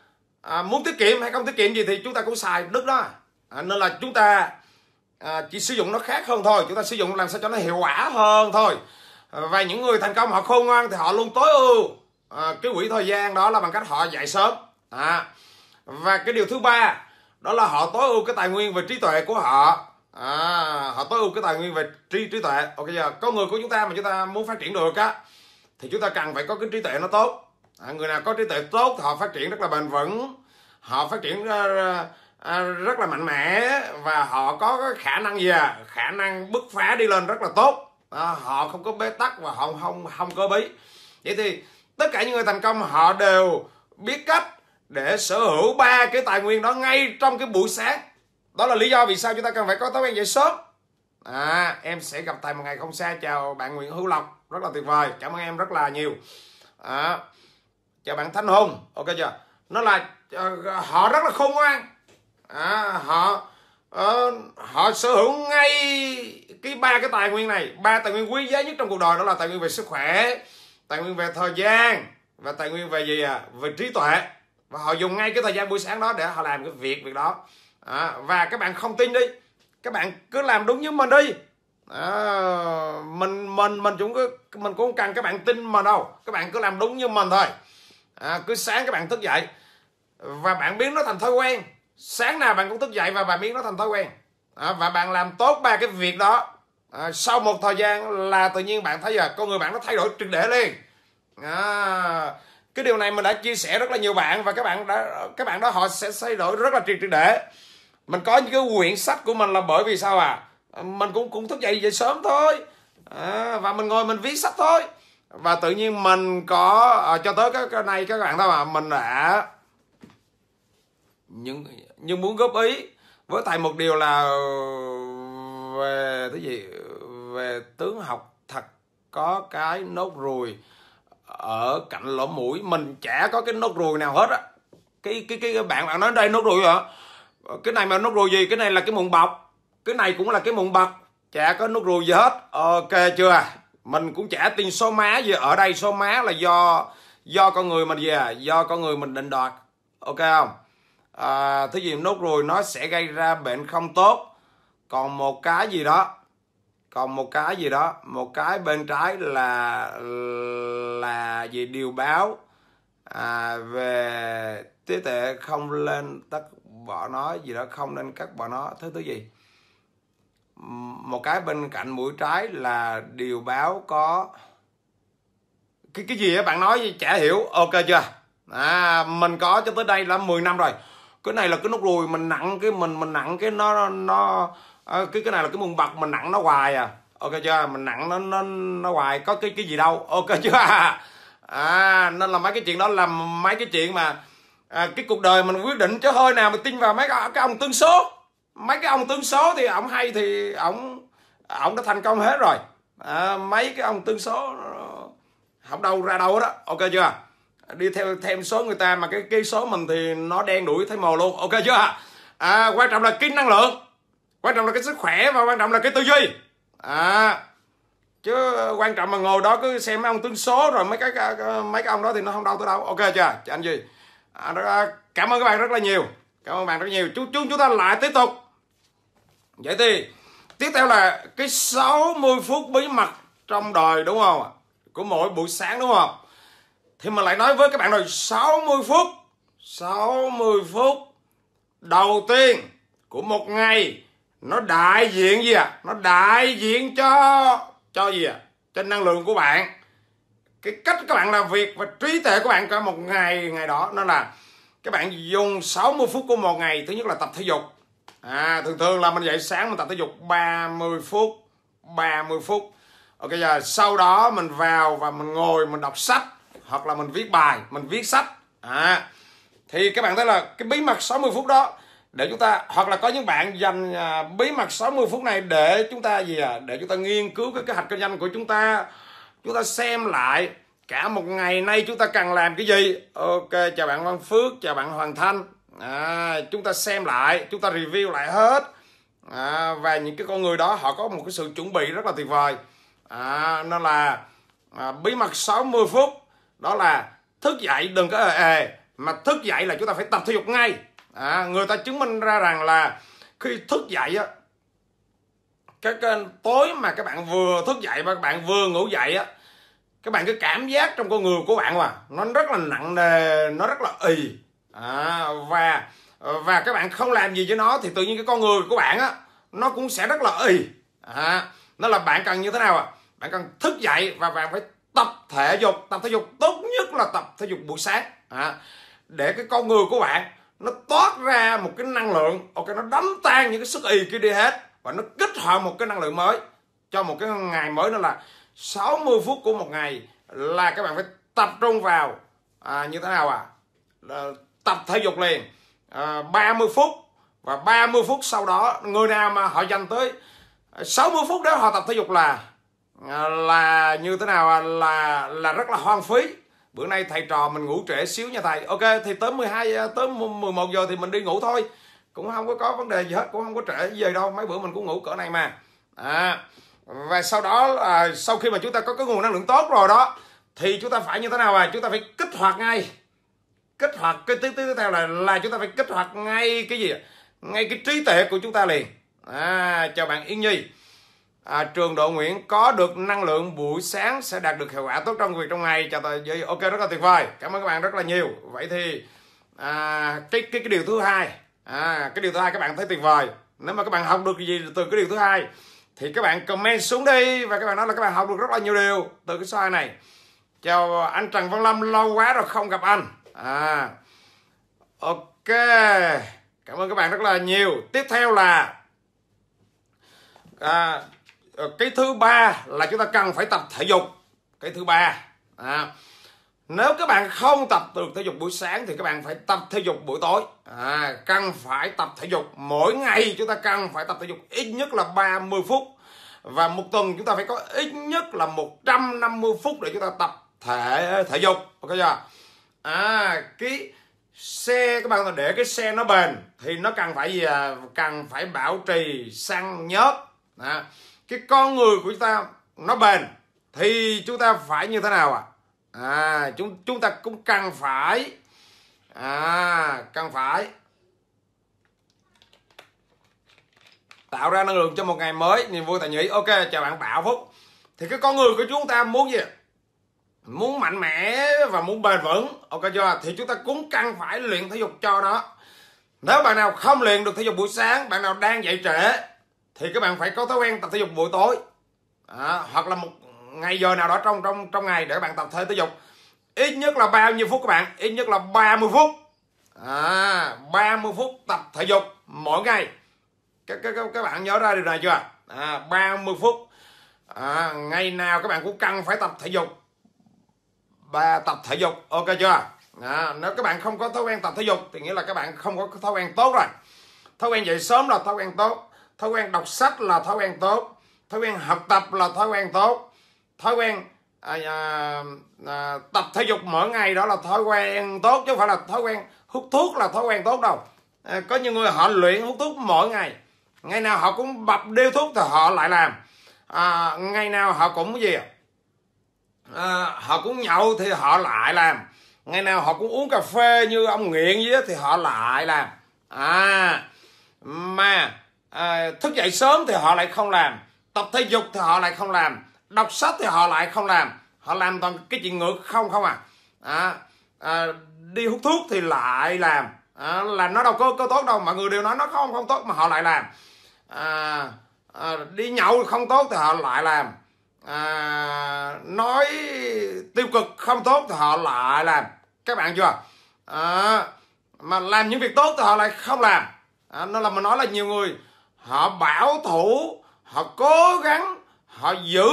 S1: à, muốn tiết kiệm hay không tiết kiệm gì thì chúng ta cũng xài đứt đó à, nên là chúng ta à, chỉ sử dụng nó khác hơn thôi chúng ta sử dụng làm sao cho nó hiệu quả hơn thôi à, và những người thành công họ khôn ngoan thì họ luôn tối ưu à, cái quỹ thời gian đó là bằng cách họ dạy sớm à, và cái điều thứ ba đó là họ tối ưu cái tài nguyên về trí tuệ của họ à, họ tối ưu cái tài nguyên về trí trí tuệ ok giờ con người của chúng ta mà chúng ta muốn phát triển được á thì chúng ta cần phải có cái trí tuệ nó tốt à, người nào có trí tuệ tốt họ phát triển rất là bền vững họ phát triển ờ, ờ, ờ, rất là mạnh mẽ và họ có cái khả năng gì à khả năng bứt phá đi lên rất là tốt à, họ không có bế tắc và họ không không, không cơ bí vậy thì tất cả những người thành công họ đều biết cách để sở hữu ba cái tài nguyên đó ngay trong cái buổi sáng đó là lý do vì sao chúng ta cần phải có thói quen dậy sớm à em sẽ gặp thầy một ngày không xa chào bạn Nguyễn Hữu Lộc rất là tuyệt vời cảm ơn em rất là nhiều à, cho bạn thanh hùng ok chưa nó là ờ, họ rất là khôn ngoan à, họ uh, họ sở hữu ngay cái ba cái tài nguyên này ba tài nguyên quý giá nhất trong cuộc đời đó là tài nguyên về sức khỏe tài nguyên về thời gian và tài nguyên về gì à về trí tuệ và họ dùng ngay cái thời gian buổi sáng đó để họ làm cái việc việc đó à, và các bạn không tin đi các bạn cứ làm đúng như mình đi à, mình mình mình cũng cứ mình cũng cần các bạn tin mà đâu các bạn cứ làm đúng như mình thôi à, cứ sáng các bạn thức dậy và bạn biến nó thành thói quen sáng nào bạn cũng thức dậy và bạn biến nó thành thói quen à, và bạn làm tốt ba cái việc đó à, sau một thời gian là tự nhiên bạn thấy là con người bạn nó thay đổi triệt để liền à, cái điều này mình đã chia sẻ rất là nhiều bạn và các bạn đã các bạn đó họ sẽ thay đổi rất là triệt triệt để mình có những cái quyển sách của mình là bởi vì sao à mình cũng cũng thức dậy dậy sớm thôi à, và mình ngồi mình viết sách thôi và tự nhiên mình có à, cho tới cái này các bạn thấy mà mình đã nhưng nhưng muốn góp ý với thầy một điều là về cái gì về tướng học thật có cái nốt ruồi ở cạnh lỗ mũi mình chả có cái nốt ruồi nào hết á cái cái cái bạn bạn nói đây nốt ruồi hả ờ, cái này mà nốt ruồi gì cái này là cái mụn bọc cái này cũng là cái mụn bọc chả có nốt ruồi gì hết ok chưa à? mình cũng chả tin số má gì ở đây số má là do do con người mình về do con người mình định đoạt ok không à, thứ gì nốt ruồi nó sẽ gây ra bệnh không tốt còn một cái gì đó còn một cái gì đó một cái bên trái là là gì điều báo à, về trí tệ không lên tất bỏ nó gì đó không nên cắt bỏ nó thứ thứ gì một cái bên cạnh mũi trái là điều báo có cái cái gì á bạn nói chả hiểu ok chưa à mình có cho tới đây là 10 năm rồi cái này là cái nút ruồi mình nặng cái mình mình nặng cái nó nó à, cái cái này là cái mùng bật mình nặng nó hoài à ok chưa mình nặng nó nó nó hoài có cái cái gì đâu ok chưa à nên là mấy cái chuyện đó là mấy cái chuyện mà à, cái cuộc đời mình quyết định chứ hơi nào mà tin vào mấy cái, cái ông tương số mấy cái ông tướng số thì ông hay thì ông ông đã thành công hết rồi à, mấy cái ông tướng số không đâu ra đâu đó ok chưa đi theo thêm số người ta mà cái cái số mình thì nó đen đuổi thấy màu luôn ok chưa à, quan trọng là cái năng lượng quan trọng là cái sức khỏe và quan trọng là cái tư duy à chứ quan trọng mà ngồi đó cứ xem mấy ông tướng số rồi mấy cái mấy cái ông đó thì nó không đâu tới đâu ok chưa Chị anh gì à, đó, cảm ơn các bạn rất là nhiều cảm ơn các bạn rất nhiều chúng chúng chúng ta lại tiếp tục Vậy thì tiếp theo là cái 60 phút bí mật trong đời đúng không Của mỗi buổi sáng đúng không? Thì mình lại nói với các bạn rồi 60 phút 60 phút đầu tiên của một ngày nó đại diện gì ạ? À? Nó đại diện cho cho gì ạ? À? Cho năng lượng của bạn. Cái cách các bạn làm việc và trí tuệ của bạn cả một ngày ngày đó nó là các bạn dùng 60 phút của một ngày thứ nhất là tập thể dục à thường thường là mình dậy sáng mình tập thể dục 30 phút 30 phút ok giờ sau đó mình vào và mình ngồi mình đọc sách hoặc là mình viết bài mình viết sách à thì các bạn thấy là cái bí mật 60 phút đó để chúng ta hoặc là có những bạn dành à, bí mật 60 phút này để chúng ta gì à để chúng ta nghiên cứu cái kế hoạch kinh doanh của chúng ta chúng ta xem lại cả một ngày nay chúng ta cần làm cái gì ok chào bạn Văn Phước chào bạn Hoàng Thanh à, chúng ta xem lại chúng ta review lại hết à, và những cái con người đó họ có một cái sự chuẩn bị rất là tuyệt vời à, nó là à, bí mật 60 phút đó là thức dậy đừng có ề ề mà thức dậy là chúng ta phải tập thể dục ngay à, người ta chứng minh ra rằng là khi thức dậy á cái kênh tối mà các bạn vừa thức dậy mà các bạn vừa ngủ dậy á các bạn cái cảm giác trong con người của bạn mà nó rất là nặng nề nó rất là ì à, và và các bạn không làm gì cho nó thì tự nhiên cái con người của bạn á nó cũng sẽ rất là ì à, nó là bạn cần như thế nào à bạn cần thức dậy và bạn phải tập thể dục tập thể dục tốt nhất là tập thể dục buổi sáng à, để cái con người của bạn nó toát ra một cái năng lượng ok nó đấm tan những cái sức y kia đi hết và nó kích hoạt một cái năng lượng mới cho một cái ngày mới đó là 60 phút của một ngày là các bạn phải tập trung vào à, như thế nào à là tập thể dục liền à, 30 phút và 30 phút sau đó người nào mà họ dành tới 60 à, phút đó họ tập thể dục là à, là như thế nào à? là là rất là hoang phí bữa nay thầy trò mình ngủ trễ xíu nha thầy ok thì tới 12 tới 11 giờ thì mình đi ngủ thôi cũng không có có vấn đề gì hết cũng không có trễ về đâu mấy bữa mình cũng ngủ cỡ này mà à, và sau đó là sau khi mà chúng ta có cái nguồn năng lượng tốt rồi đó thì chúng ta phải như thế nào à chúng ta phải kích hoạt ngay kích hoạt cái thứ tiếp theo là là chúng ta phải kích hoạt ngay cái gì ngay cái trí tuệ của chúng ta liền à, chào bạn Yên Nhi à, trường độ Nguyễn có được năng lượng buổi sáng sẽ đạt được hiệu quả tốt trong việc trong ngày chào tạm dạ, giới dạ, ok rất là tuyệt vời cảm ơn các bạn rất là nhiều vậy thì à, cái cái cái điều thứ hai à, cái điều thứ hai các bạn thấy tuyệt vời nếu mà các bạn học được gì từ cái điều thứ hai thì các bạn comment xuống đi và các bạn nói là các bạn học được rất là nhiều điều từ cái sai này chào anh Trần Văn Lâm lâu quá rồi không gặp anh à ok cảm ơn các bạn rất là nhiều tiếp theo là à, ờ, cái thứ ba là chúng ta cần phải tập thể dục cái thứ ba à, nếu các bạn không tập được thể dục buổi sáng thì các bạn phải tập thể dục buổi tối à, cần phải tập thể dục mỗi ngày chúng ta cần phải tập thể dục ít nhất là 30 phút và một tuần chúng ta phải có ít nhất là 150 phút để chúng ta tập thể thể dục ok chưa à cái xe các bạn để cái xe nó bền thì nó cần phải gì à cần phải bảo trì săn nhớt à, cái con người của chúng ta nó bền thì chúng ta phải như thế nào ạ à? à chúng chúng ta cũng cần phải à cần phải tạo ra năng lượng cho một ngày mới niềm vui tại nhĩ ok chào bạn bảo phúc thì cái con người của chúng ta muốn gì à? muốn mạnh mẽ và muốn bền vững ok chưa thì chúng ta cũng cần phải luyện thể dục cho nó nếu bạn nào không luyện được thể dục buổi sáng bạn nào đang dậy trễ thì các bạn phải có thói quen tập thể dục buổi tối à, hoặc là một ngày giờ nào đó trong trong trong ngày để các bạn tập thể thể dục ít nhất là bao nhiêu phút các bạn ít nhất là 30 phút à, 30 phút tập thể dục mỗi ngày các các, các, các bạn nhớ ra điều này chưa à, 30 phút à, ngày nào các bạn cũng cần phải tập thể dục và tập thể dục ok chưa à, nếu các bạn không có thói quen tập thể dục thì nghĩa là các bạn không có thói quen tốt rồi thói quen dậy sớm là thói quen tốt thói quen đọc sách là thói quen tốt thói quen học tập là thói quen tốt thói quen à, à, à, tập thể dục mỗi ngày đó là thói quen tốt chứ không phải là thói quen hút thuốc là thói quen tốt đâu à, có những người họ luyện hút thuốc mỗi ngày ngày nào họ cũng bập điêu thuốc thì họ lại làm à, ngày nào họ cũng gì à, họ cũng nhậu thì họ lại làm ngày nào họ cũng uống cà phê như ông nghiện gì thì họ lại làm à mà à, thức dậy sớm thì họ lại không làm tập thể dục thì họ lại không làm đọc sách thì họ lại không làm họ làm toàn cái chuyện ngược không không à, à, à đi hút thuốc thì lại làm à, là nó đâu có có tốt đâu mọi người đều nói nó không không tốt mà họ lại làm à, à, đi nhậu không tốt thì họ lại làm à, nói tiêu cực không tốt thì họ lại làm các bạn chưa à, mà làm những việc tốt thì họ lại không làm à, nó là mình nói là nhiều người họ bảo thủ họ cố gắng họ giữ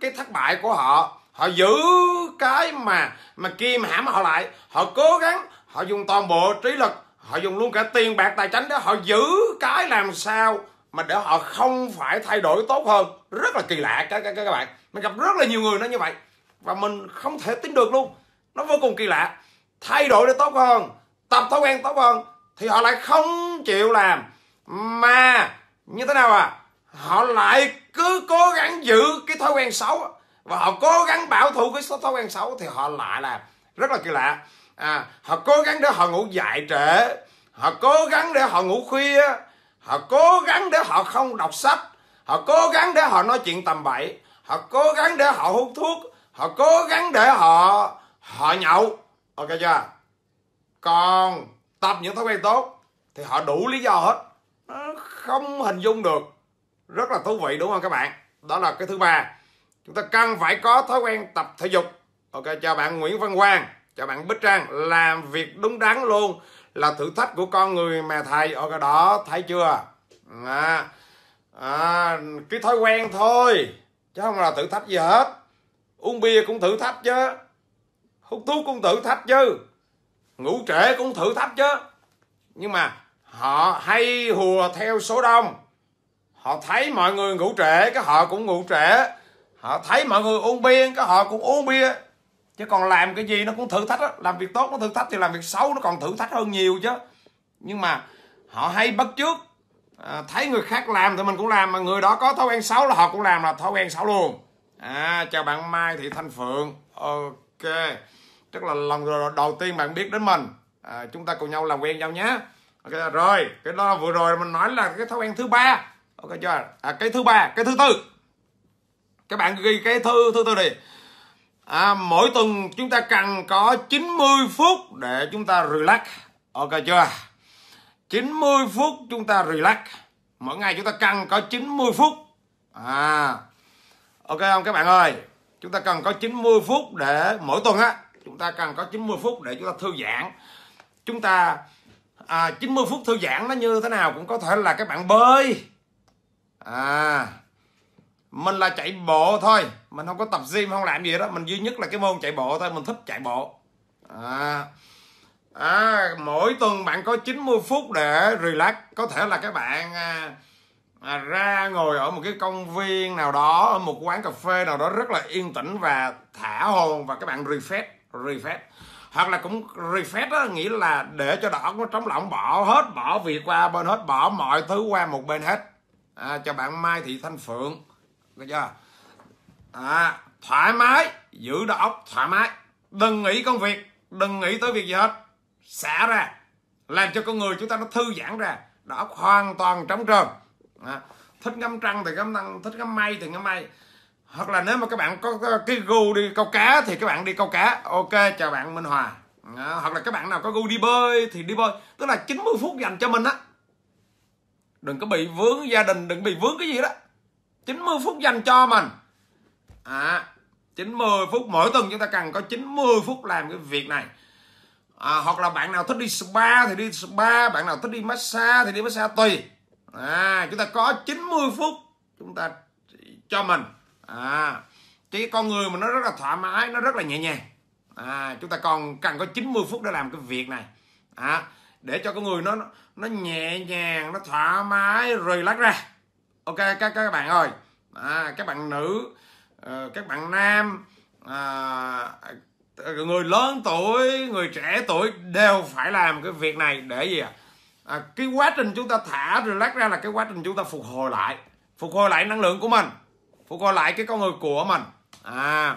S1: cái thất bại của họ họ giữ cái mà mà kim hãm họ lại họ cố gắng họ dùng toàn bộ trí lực họ dùng luôn cả tiền bạc tài chính đó họ giữ cái làm sao mà để họ không phải thay đổi tốt hơn rất là kỳ lạ các các các bạn mình gặp rất là nhiều người nó như vậy và mình không thể tính được luôn nó vô cùng kỳ lạ thay đổi để tốt hơn tập thói quen tốt hơn thì họ lại không chịu làm mà như thế nào à họ lại cứ cố gắng giữ cái thói quen xấu và họ cố gắng bảo thủ cái thói quen xấu thì họ lại là rất là kỳ lạ à, họ cố gắng để họ ngủ dại trễ họ cố gắng để họ ngủ khuya họ cố gắng để họ không đọc sách họ cố gắng để họ nói chuyện tầm bậy họ cố gắng để họ hút thuốc họ cố gắng để họ họ nhậu ok chưa còn tập những thói quen tốt thì họ đủ lý do hết không hình dung được rất là thú vị đúng không các bạn đó là cái thứ ba chúng ta cần phải có thói quen tập thể dục ok chào bạn nguyễn văn quang chào bạn bích trang làm việc đúng đắn luôn là thử thách của con người mà thầy ở cái đó thấy chưa à, à, cái thói quen thôi chứ không là thử thách gì hết uống bia cũng thử thách chứ hút thuốc cũng thử thách chứ ngủ trễ cũng thử thách chứ nhưng mà họ hay hùa theo số đông họ thấy mọi người ngủ trễ cái họ cũng ngủ trễ họ thấy mọi người uống bia cái họ cũng uống bia chứ còn làm cái gì nó cũng thử thách đó làm việc tốt nó thử thách thì làm việc xấu nó còn thử thách hơn nhiều chứ nhưng mà họ hay bắt trước à, thấy người khác làm thì mình cũng làm mà người đó có thói quen xấu là họ cũng làm là thói quen xấu luôn à chào bạn mai thị thanh phượng ok tức là lần đầu tiên bạn biết đến mình à, chúng ta cùng nhau làm quen nhau nhé ok rồi cái đó vừa rồi mình nói là cái thói quen thứ ba ok chưa à, cái thứ ba cái thứ tư các bạn ghi cái thứ thứ tư đi à, mỗi tuần chúng ta cần có 90 phút để chúng ta relax ok chưa 90 phút chúng ta relax mỗi ngày chúng ta cần có 90 phút à ok không các bạn ơi chúng ta cần có 90 phút để mỗi tuần á chúng ta cần có 90 phút để chúng ta thư giãn chúng ta à, 90 phút thư giãn nó như thế nào cũng có thể là các bạn bơi à mình là chạy bộ thôi mình không có tập gym không làm gì đó mình duy nhất là cái môn chạy bộ thôi mình thích chạy bộ à, à, mỗi tuần bạn có 90 phút để relax có thể là các bạn à, à, ra ngồi ở một cái công viên nào đó ở một quán cà phê nào đó rất là yên tĩnh và thả hồn và các bạn refresh refresh hoặc là cũng refresh đó nghĩa là để cho đỏ nó trống lỏng bỏ hết bỏ việc qua bên hết bỏ mọi thứ qua một bên hết à, cho bạn mai thị thanh phượng được chưa à, thoải mái giữ đầu óc thoải mái đừng nghĩ công việc đừng nghĩ tới việc gì hết xả ra làm cho con người chúng ta nó thư giãn ra đầu óc hoàn toàn trống trơn à, thích ngắm trăng thì ngắm trăng thích ngắm mây thì ngắm mây hoặc là nếu mà các bạn có cái gu đi câu cá thì các bạn đi câu cá ok chào bạn minh hòa à, hoặc là các bạn nào có gu đi bơi thì đi bơi tức là 90 phút dành cho mình á đừng có bị vướng gia đình đừng bị vướng cái gì đó 90 phút dành cho mình à, 90 phút mỗi tuần chúng ta cần có 90 phút làm cái việc này à, hoặc là bạn nào thích đi spa thì đi spa bạn nào thích đi massage thì đi massage tùy à, chúng ta có 90 phút chúng ta cho mình à, cái con người mà nó rất là thoải mái nó rất là nhẹ nhàng à, chúng ta còn cần có 90 phút để làm cái việc này à, để cho con người nó nó nhẹ nhàng nó thoải mái rồi lắc ra ok các các bạn ơi à, các bạn nữ ờ, các bạn nam uh, người lớn tuổi người trẻ tuổi đều phải làm cái việc này để gì à? à cái quá trình chúng ta thả relax ra là cái quá trình chúng ta phục hồi lại phục hồi lại năng lượng của mình phục hồi lại cái con người của mình à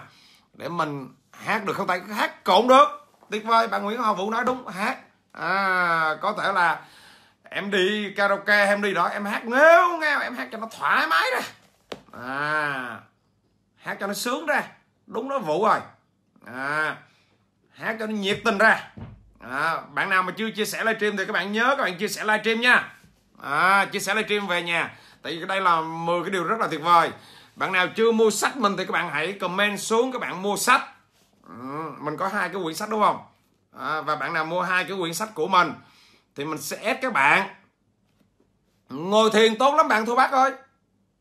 S1: để mình hát được không tại hát cũng được tuyệt vời bạn nguyễn Hoàng vũ nói đúng hát à có thể là em đi karaoke em đi đó em hát nếu nghe em hát cho nó thoải mái ra à hát cho nó sướng ra đúng đó vũ rồi à hát cho nó nhiệt tình ra à, bạn nào mà chưa chia sẻ livestream thì các bạn nhớ các bạn chia sẻ livestream nha à, chia sẻ livestream về nhà tại vì đây là 10 cái điều rất là tuyệt vời bạn nào chưa mua sách mình thì các bạn hãy comment xuống các bạn mua sách ừ, mình có hai cái quyển sách đúng không à, và bạn nào mua hai cái quyển sách của mình thì mình sẽ ép các bạn ngồi thiền tốt lắm bạn thưa bác ơi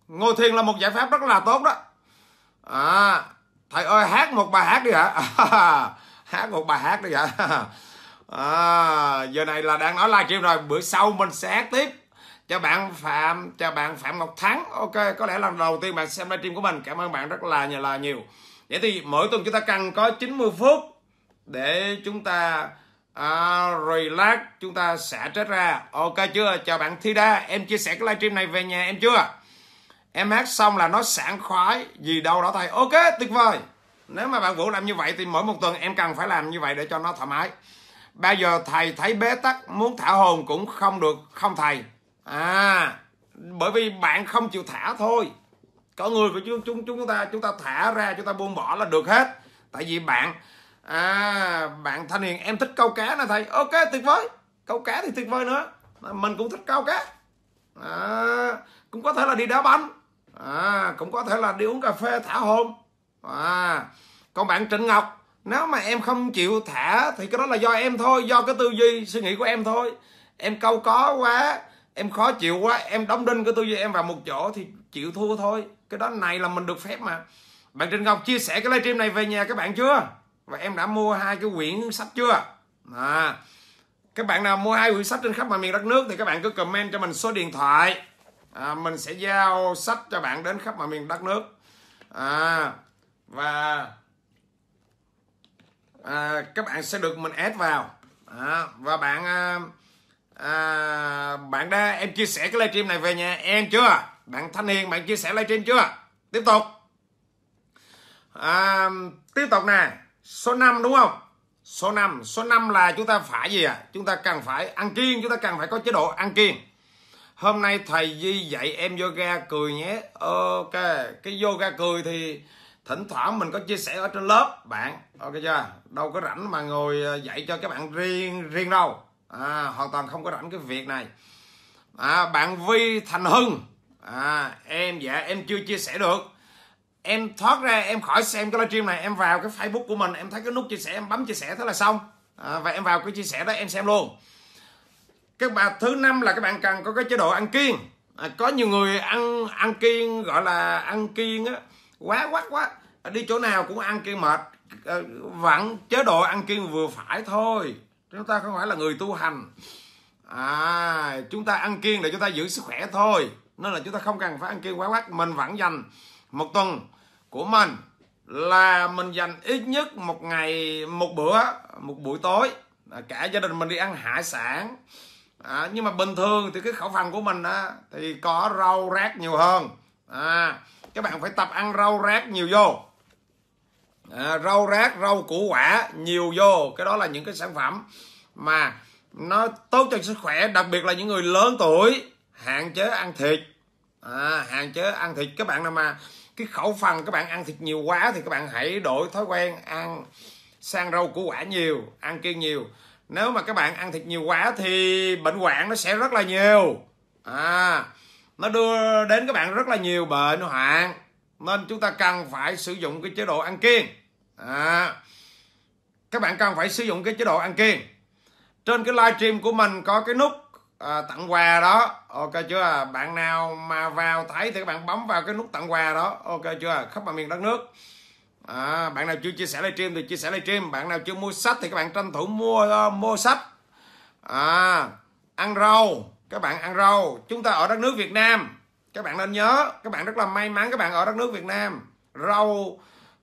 S1: ngồi thiền là một giải pháp rất là tốt đó à, thầy ơi hát một bài hát đi hả hát một bài hát đi hả à, giờ này là đang nói livestream rồi bữa sau mình sẽ hát tiếp chào bạn phạm chào bạn phạm ngọc thắng ok có lẽ lần đầu tiên bạn xem livestream của mình cảm ơn bạn rất là nhiều là nhiều vậy thì mỗi tuần chúng ta cần có 90 phút để chúng ta à, rồi lát chúng ta sẽ chết ra ok chưa chào bạn thi đa em chia sẻ cái livestream này về nhà em chưa em hát xong là nó sảng khoái gì đâu đó thầy ok tuyệt vời nếu mà bạn vũ làm như vậy thì mỗi một tuần em cần phải làm như vậy để cho nó thoải mái bây giờ thầy thấy bế tắc muốn thả hồn cũng không được không thầy à bởi vì bạn không chịu thả thôi có người của chúng chúng chúng ta chúng ta thả ra chúng ta buông bỏ là được hết tại vì bạn à bạn thanh hiền em thích câu cá nè thầy ok tuyệt vời câu cá thì tuyệt vời nữa mình cũng thích câu cá à, cũng có thể là đi đá banh à, cũng có thể là đi uống cà phê thả hồn à, còn bạn trịnh ngọc nếu mà em không chịu thả thì cái đó là do em thôi do cái tư duy suy nghĩ của em thôi em câu có quá em khó chịu quá em đóng đinh cái tư duy em vào một chỗ thì chịu thua thôi cái đó này là mình được phép mà bạn trịnh ngọc chia sẻ cái livestream này về nhà các bạn chưa và em đã mua hai cái quyển sách chưa à, các bạn nào mua hai quyển sách trên khắp mọi miền đất nước thì các bạn cứ comment cho mình số điện thoại à, mình sẽ giao sách cho bạn đến khắp mọi miền đất nước à, và à, các bạn sẽ được mình ép vào à, và bạn à, à, bạn đã em chia sẻ cái livestream này về nhà em chưa bạn thanh niên bạn chia sẻ livestream chưa tiếp tục à, tiếp tục nè số 5 đúng không số 5 số 5 là chúng ta phải gì ạ à? chúng ta cần phải ăn kiêng chúng ta cần phải có chế độ ăn kiêng hôm nay thầy Di dạy em yoga cười nhé ok cái yoga cười thì thỉnh thoảng mình có chia sẻ ở trên lớp bạn ok chưa đâu có rảnh mà ngồi ờ, dạy cho các bạn riêng riêng đâu à, hoàn toàn không có rảnh cái việc này à, bạn Vi Thành Hưng à, em dạ em chưa chia sẻ được em thoát ra em khỏi xem cái livestream này em vào cái facebook của mình em thấy cái nút chia sẻ em bấm chia sẻ thế là xong à, và em vào cái chia sẻ đó em xem luôn cái bà thứ năm là các bạn cần có cái chế độ ăn kiêng à, có nhiều người ăn ăn kiêng gọi là ăn kiêng á quá quắc quá à, đi chỗ nào cũng ăn kiêng mệt à, vẫn chế độ ăn kiêng vừa phải thôi chúng ta không phải là người tu hành à chúng ta ăn kiêng để chúng ta giữ sức khỏe thôi nên là chúng ta không cần phải ăn kiêng quá quá mình vẫn dành một tuần của mình là mình dành ít nhất một ngày một bữa một buổi tối à, cả gia đình mình đi ăn hải sản à, nhưng mà bình thường thì cái khẩu phần của mình á, thì có rau rác nhiều hơn à, các bạn phải tập ăn rau rác nhiều vô à, rau rác rau củ quả nhiều vô cái đó là những cái sản phẩm mà nó tốt cho sức khỏe đặc biệt là những người lớn tuổi hạn chế ăn thịt à, hạn chế ăn thịt các bạn nào mà cái khẩu phần các bạn ăn thịt nhiều quá thì các bạn hãy đổi thói quen ăn sang rau củ quả nhiều ăn kiêng nhiều nếu mà các bạn ăn thịt nhiều quá thì bệnh hoạn nó sẽ rất là nhiều à nó đưa đến các bạn rất là nhiều bệnh hoạn nên chúng ta cần phải sử dụng cái chế độ ăn kiêng à, các bạn cần phải sử dụng cái chế độ ăn kiêng trên cái livestream của mình có cái nút à, tặng quà đó ok chưa à, bạn nào mà vào thấy thì các bạn bấm vào cái nút tặng quà đó ok chưa à, khắp mọi miền đất nước à, bạn nào chưa chia sẻ livestream thì chia sẻ livestream bạn nào chưa mua sách thì các bạn tranh thủ mua uh, mua sách à, ăn rau các bạn ăn rau chúng ta ở đất nước Việt Nam các bạn nên nhớ các bạn rất là may mắn các bạn ở đất nước Việt Nam rau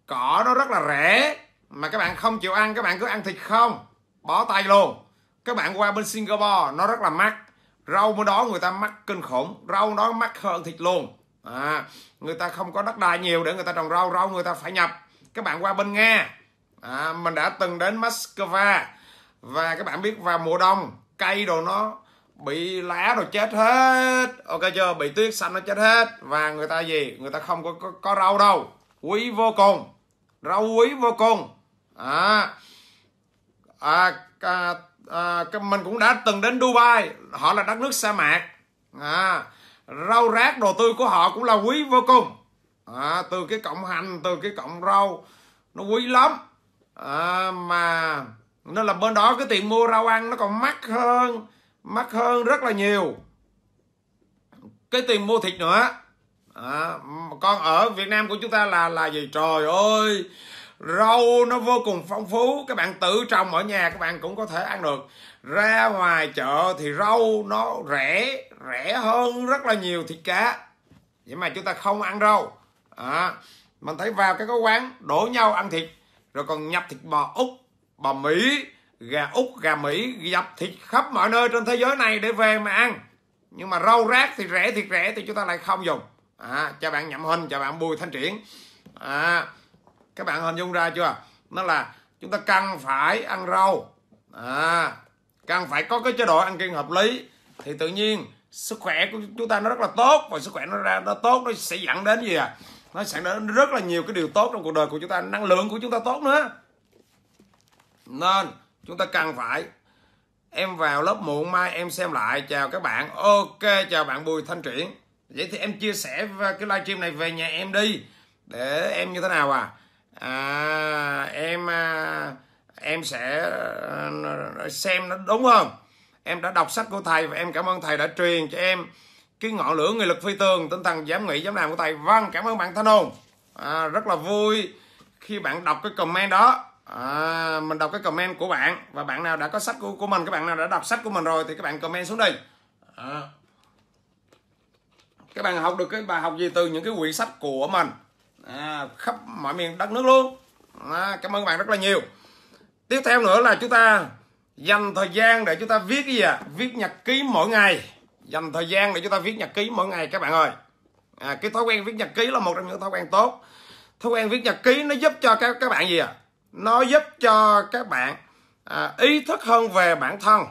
S1: cỏ nó rất là rẻ mà các bạn không chịu ăn các bạn cứ ăn thịt không bỏ tay luôn các bạn qua bên Singapore nó rất là mắc rau mới đó người ta mắc kinh khủng rau đó mắc hơn thịt luôn à, người ta không có đất đai nhiều để người ta trồng rau rau người ta phải nhập các bạn qua bên nga à, mình đã từng đến moscow và các bạn biết vào mùa đông cây đồ nó bị lá rồi chết hết ok chưa bị tuyết xanh nó chết hết và người ta gì người ta không có có, có rau đâu quý vô cùng rau quý vô cùng à, à, à à, mình cũng đã từng đến Dubai họ là đất nước sa mạc à, rau rác đồ tươi của họ cũng là quý vô cùng à, từ cái cọng hành từ cái cọng rau nó quý lắm à, mà nên là bên đó cái tiền mua rau ăn nó còn mắc hơn mắc hơn rất là nhiều cái tiền mua thịt nữa à, còn ở Việt Nam của chúng ta là là gì trời ơi rau nó vô cùng phong phú các bạn tự trồng ở nhà các bạn cũng có thể ăn được ra ngoài chợ thì rau nó rẻ rẻ hơn rất là nhiều thịt cá vậy mà chúng ta không ăn rau à, mình thấy vào cái quán đổ nhau ăn thịt rồi còn nhập thịt bò úc bò mỹ gà úc gà mỹ nhập thịt khắp mọi nơi trên thế giới này để về mà ăn nhưng mà rau rác thì rẻ thịt rẻ thì chúng ta lại không dùng à, cho bạn nhậm hình cho bạn bùi thanh triển à, các bạn hình dung ra chưa nó là chúng ta cần phải ăn rau à, cần phải có cái chế độ ăn kiêng hợp lý thì tự nhiên sức khỏe của chúng ta nó rất là tốt và sức khỏe nó ra nó tốt nó sẽ dẫn đến gì à nó sẽ đến rất là nhiều cái điều tốt trong cuộc đời của chúng ta năng lượng của chúng ta tốt nữa nên chúng ta cần phải em vào lớp muộn mai em xem lại chào các bạn ok chào bạn bùi thanh Truyện vậy thì em chia sẻ cái livestream này về nhà em đi để em như thế nào à à, em à, em sẽ à, xem nó đúng không em đã đọc sách của thầy và em cảm ơn thầy đã truyền cho em cái ngọn lửa người lực phi tường tinh thần dám nghĩ dám làm của thầy vâng cảm ơn bạn thanh hùng à, rất là vui khi bạn đọc cái comment đó à, mình đọc cái comment của bạn và bạn nào đã có sách của, của mình các bạn nào đã đọc sách của mình rồi thì các bạn comment xuống đây à. các bạn học được cái bài học gì từ những cái quyển sách của mình à, khắp mọi miền đất nước luôn à, cảm ơn bạn rất là nhiều tiếp theo nữa là chúng ta dành thời gian để chúng ta viết cái gì ạ à? viết nhật ký mỗi ngày dành thời gian để chúng ta viết nhật ký mỗi ngày các bạn ơi à, cái thói quen viết nhật ký là một trong những thói quen tốt thói quen viết nhật ký nó giúp cho các các bạn gì ạ à? nó giúp cho các bạn à, ý thức hơn về bản thân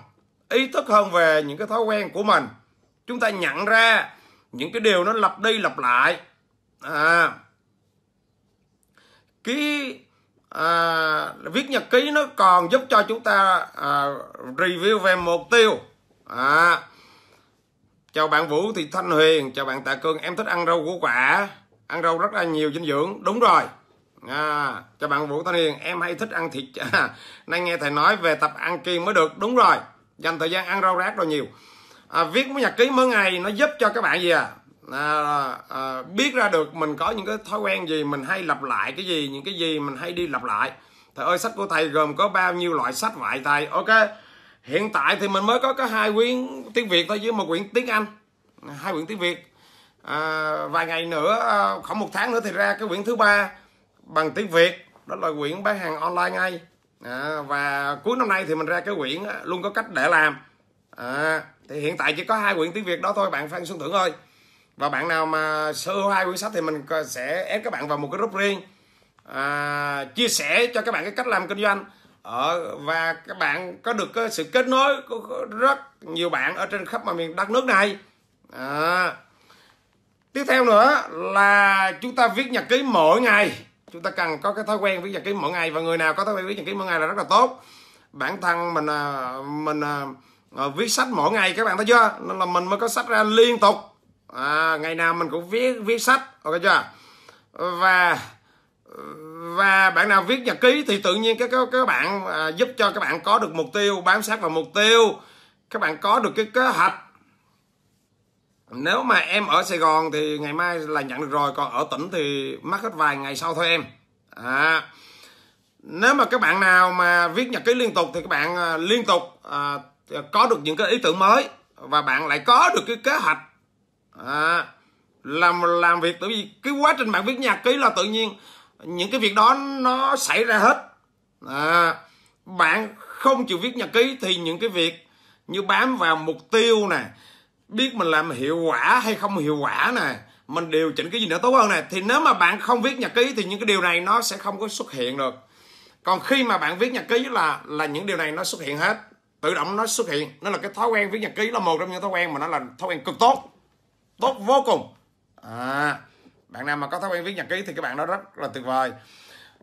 S1: ý thức hơn về những cái thói quen của mình chúng ta nhận ra những cái điều nó lặp đi lặp lại à, ký à, viết nhật ký nó còn giúp cho chúng ta à, review về mục tiêu à, chào bạn vũ thì thanh huyền chào bạn tạ cương em thích ăn rau củ quả ăn rau rất là nhiều dinh dưỡng đúng rồi à, cho bạn Vũ Thanh huyền em hay thích ăn thịt nay nghe thầy nói về tập ăn kiêng mới được đúng rồi dành thời gian ăn rau rác rồi nhiều à, viết một nhật ký mỗi ngày nó giúp cho các bạn gì à à, à, biết ra được mình có những cái thói quen gì mình hay lặp lại cái gì những cái gì mình hay đi lặp lại thầy ơi sách của thầy gồm có bao nhiêu loại sách vậy thầy ok hiện tại thì mình mới có có hai quyển tiếng việt thôi chứ một quyển tiếng anh hai quyển tiếng việt à, vài ngày nữa khoảng một tháng nữa thì ra cái quyển thứ ba bằng tiếng việt đó là quyển bán hàng online ngay à, và cuối năm nay thì mình ra cái quyển luôn có cách để làm à, thì hiện tại chỉ có hai quyển tiếng việt đó thôi bạn phan xuân thưởng ơi và bạn nào mà sơ hai quyển sách thì mình sẽ ép các bạn vào một cái group riêng à, chia sẻ cho các bạn cái cách làm kinh doanh ở và các bạn có được cái sự kết nối của rất nhiều bạn ở trên khắp mọi miền đất nước này à, tiếp theo nữa là chúng ta viết nhật ký mỗi ngày chúng ta cần có cái thói quen viết nhật ký mỗi ngày và người nào có thói quen viết nhật ký mỗi ngày là rất là tốt bản thân mình à, mình, mình à, à, viết sách mỗi ngày các bạn thấy chưa nên là mình mới có sách ra liên tục à, ngày nào mình cũng viết viết sách ok chưa và và bạn nào viết nhật ký thì tự nhiên các các, các bạn à, giúp cho các bạn có được mục tiêu bám sát vào mục tiêu các bạn có được cái kế hoạch nếu mà em ở Sài Gòn thì ngày mai là nhận được rồi còn ở tỉnh thì mất hết vài ngày sau thôi em à, nếu mà các bạn nào mà viết nhật ký liên tục thì các bạn à, liên tục à, có được những cái ý tưởng mới và bạn lại có được cái kế hoạch à, làm làm việc tại vì cái quá trình bạn viết nhạc ký là tự nhiên những cái việc đó nó xảy ra hết à, bạn không chịu viết nhật ký thì những cái việc như bám vào mục tiêu nè biết mình làm hiệu quả hay không hiệu quả nè mình điều chỉnh cái gì nữa tốt hơn này thì nếu mà bạn không viết nhật ký thì những cái điều này nó sẽ không có xuất hiện được còn khi mà bạn viết nhật ký là là những điều này nó xuất hiện hết tự động nó xuất hiện nó là cái thói quen viết nhật ký là một trong những thói quen mà nó là thói quen cực tốt tốt vô cùng à, bạn nào mà có thói quen viết nhật ký thì các bạn đó rất là tuyệt vời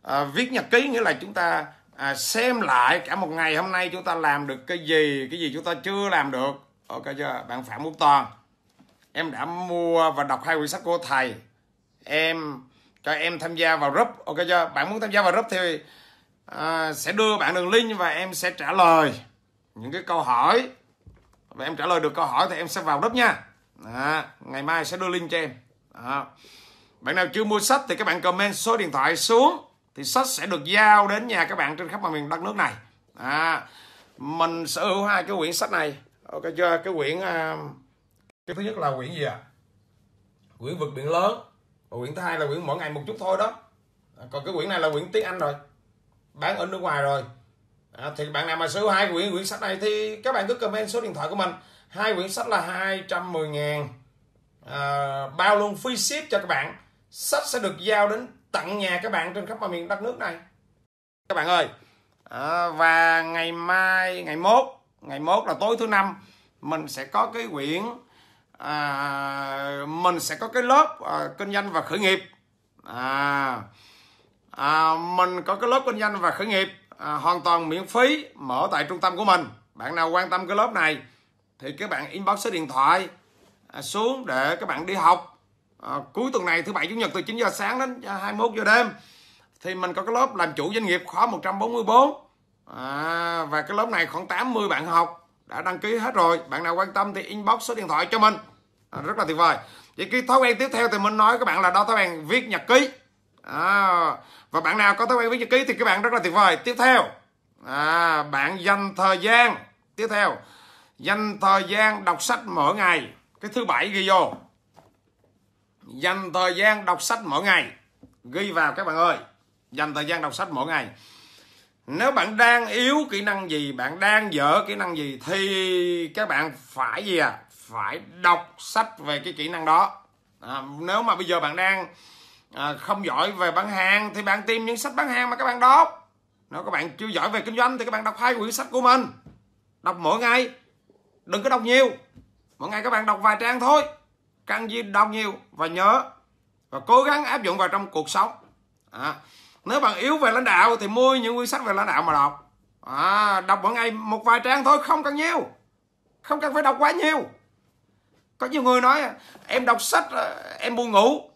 S1: à, viết nhật ký nghĩa là chúng ta à, xem lại cả một ngày hôm nay chúng ta làm được cái gì cái gì chúng ta chưa làm được ok chưa bạn phạm quốc toàn em đã mua và đọc hai quyển sách của thầy em cho em tham gia vào group ok chưa bạn muốn tham gia vào group thì à, sẽ đưa bạn đường link và em sẽ trả lời những cái câu hỏi và em trả lời được câu hỏi thì em sẽ vào group nha à, ngày mai sẽ đưa link cho em à, bạn nào chưa mua sách thì các bạn comment số điện thoại xuống thì sách sẽ được giao đến nhà các bạn trên khắp mọi miền đất nước này à, mình sở hữu hai cái quyển sách này ok chưa cái quyển à, cái thứ nhất là quyển gì à quyển vượt biển lớn và quyển thứ hai là quyển mỗi ngày một chút thôi đó à, còn cái quyển này là quyển tiếng anh rồi bán ở nước ngoài rồi à, thì bạn nào mà sở hữu hai quyển quyển sách này thì các bạn cứ comment số điện thoại của mình hai quyển sách là 210 ngàn à, bao luôn free ship cho các bạn sách sẽ được giao đến tận nhà các bạn trên khắp mọi miền đất nước này các bạn ơi à, và ngày mai ngày mốt ngày mốt là tối thứ năm mình sẽ có cái quyển à, mình sẽ có cái lớp à, kinh doanh và khởi nghiệp à, à, mình có cái lớp kinh doanh và khởi nghiệp à, hoàn toàn miễn phí mở tại trung tâm của mình bạn nào quan tâm cái lớp này thì các bạn inbox số điện thoại à, xuống để các bạn đi học à, cuối tuần này thứ bảy chủ nhật từ 9 giờ sáng đến 21 à, giờ đêm thì mình có cái lớp làm chủ doanh nghiệp khóa 144 à, và cái lớp này khoảng 80 bạn học đã đăng ký hết rồi bạn nào quan tâm thì inbox số điện thoại cho mình à, rất là tuyệt vời vậy cái thói quen tiếp theo thì mình nói các bạn là đó thói quen viết nhật ký à, và bạn nào có thói quen viết nhật ký thì các bạn rất là tuyệt vời tiếp theo à, bạn dành thời gian tiếp theo dành thời gian đọc sách mỗi ngày cái thứ bảy ghi vô dành thời gian đọc sách mỗi ngày ghi vào các bạn ơi dành thời gian đọc sách mỗi ngày nếu bạn đang yếu kỹ năng gì bạn đang dở kỹ năng gì thì các bạn phải gì à phải đọc sách về cái kỹ năng đó à, nếu mà bây giờ bạn đang à, không giỏi về bán hàng thì bạn tìm những sách bán hàng mà các bạn đọc nếu các bạn chưa giỏi về kinh doanh thì các bạn đọc hai quyển sách của mình đọc mỗi ngày đừng có đọc nhiều mỗi ngày các bạn đọc vài trang thôi cần gì đọc nhiều và nhớ và cố gắng áp dụng vào trong cuộc sống à, nếu bạn yếu về lãnh đạo thì mua những quyển sách về lãnh đạo mà đọc à, đọc mỗi ngày một vài trang thôi không cần nhiều không cần phải đọc quá nhiều có nhiều người nói em đọc sách ờ, em buồn ngủ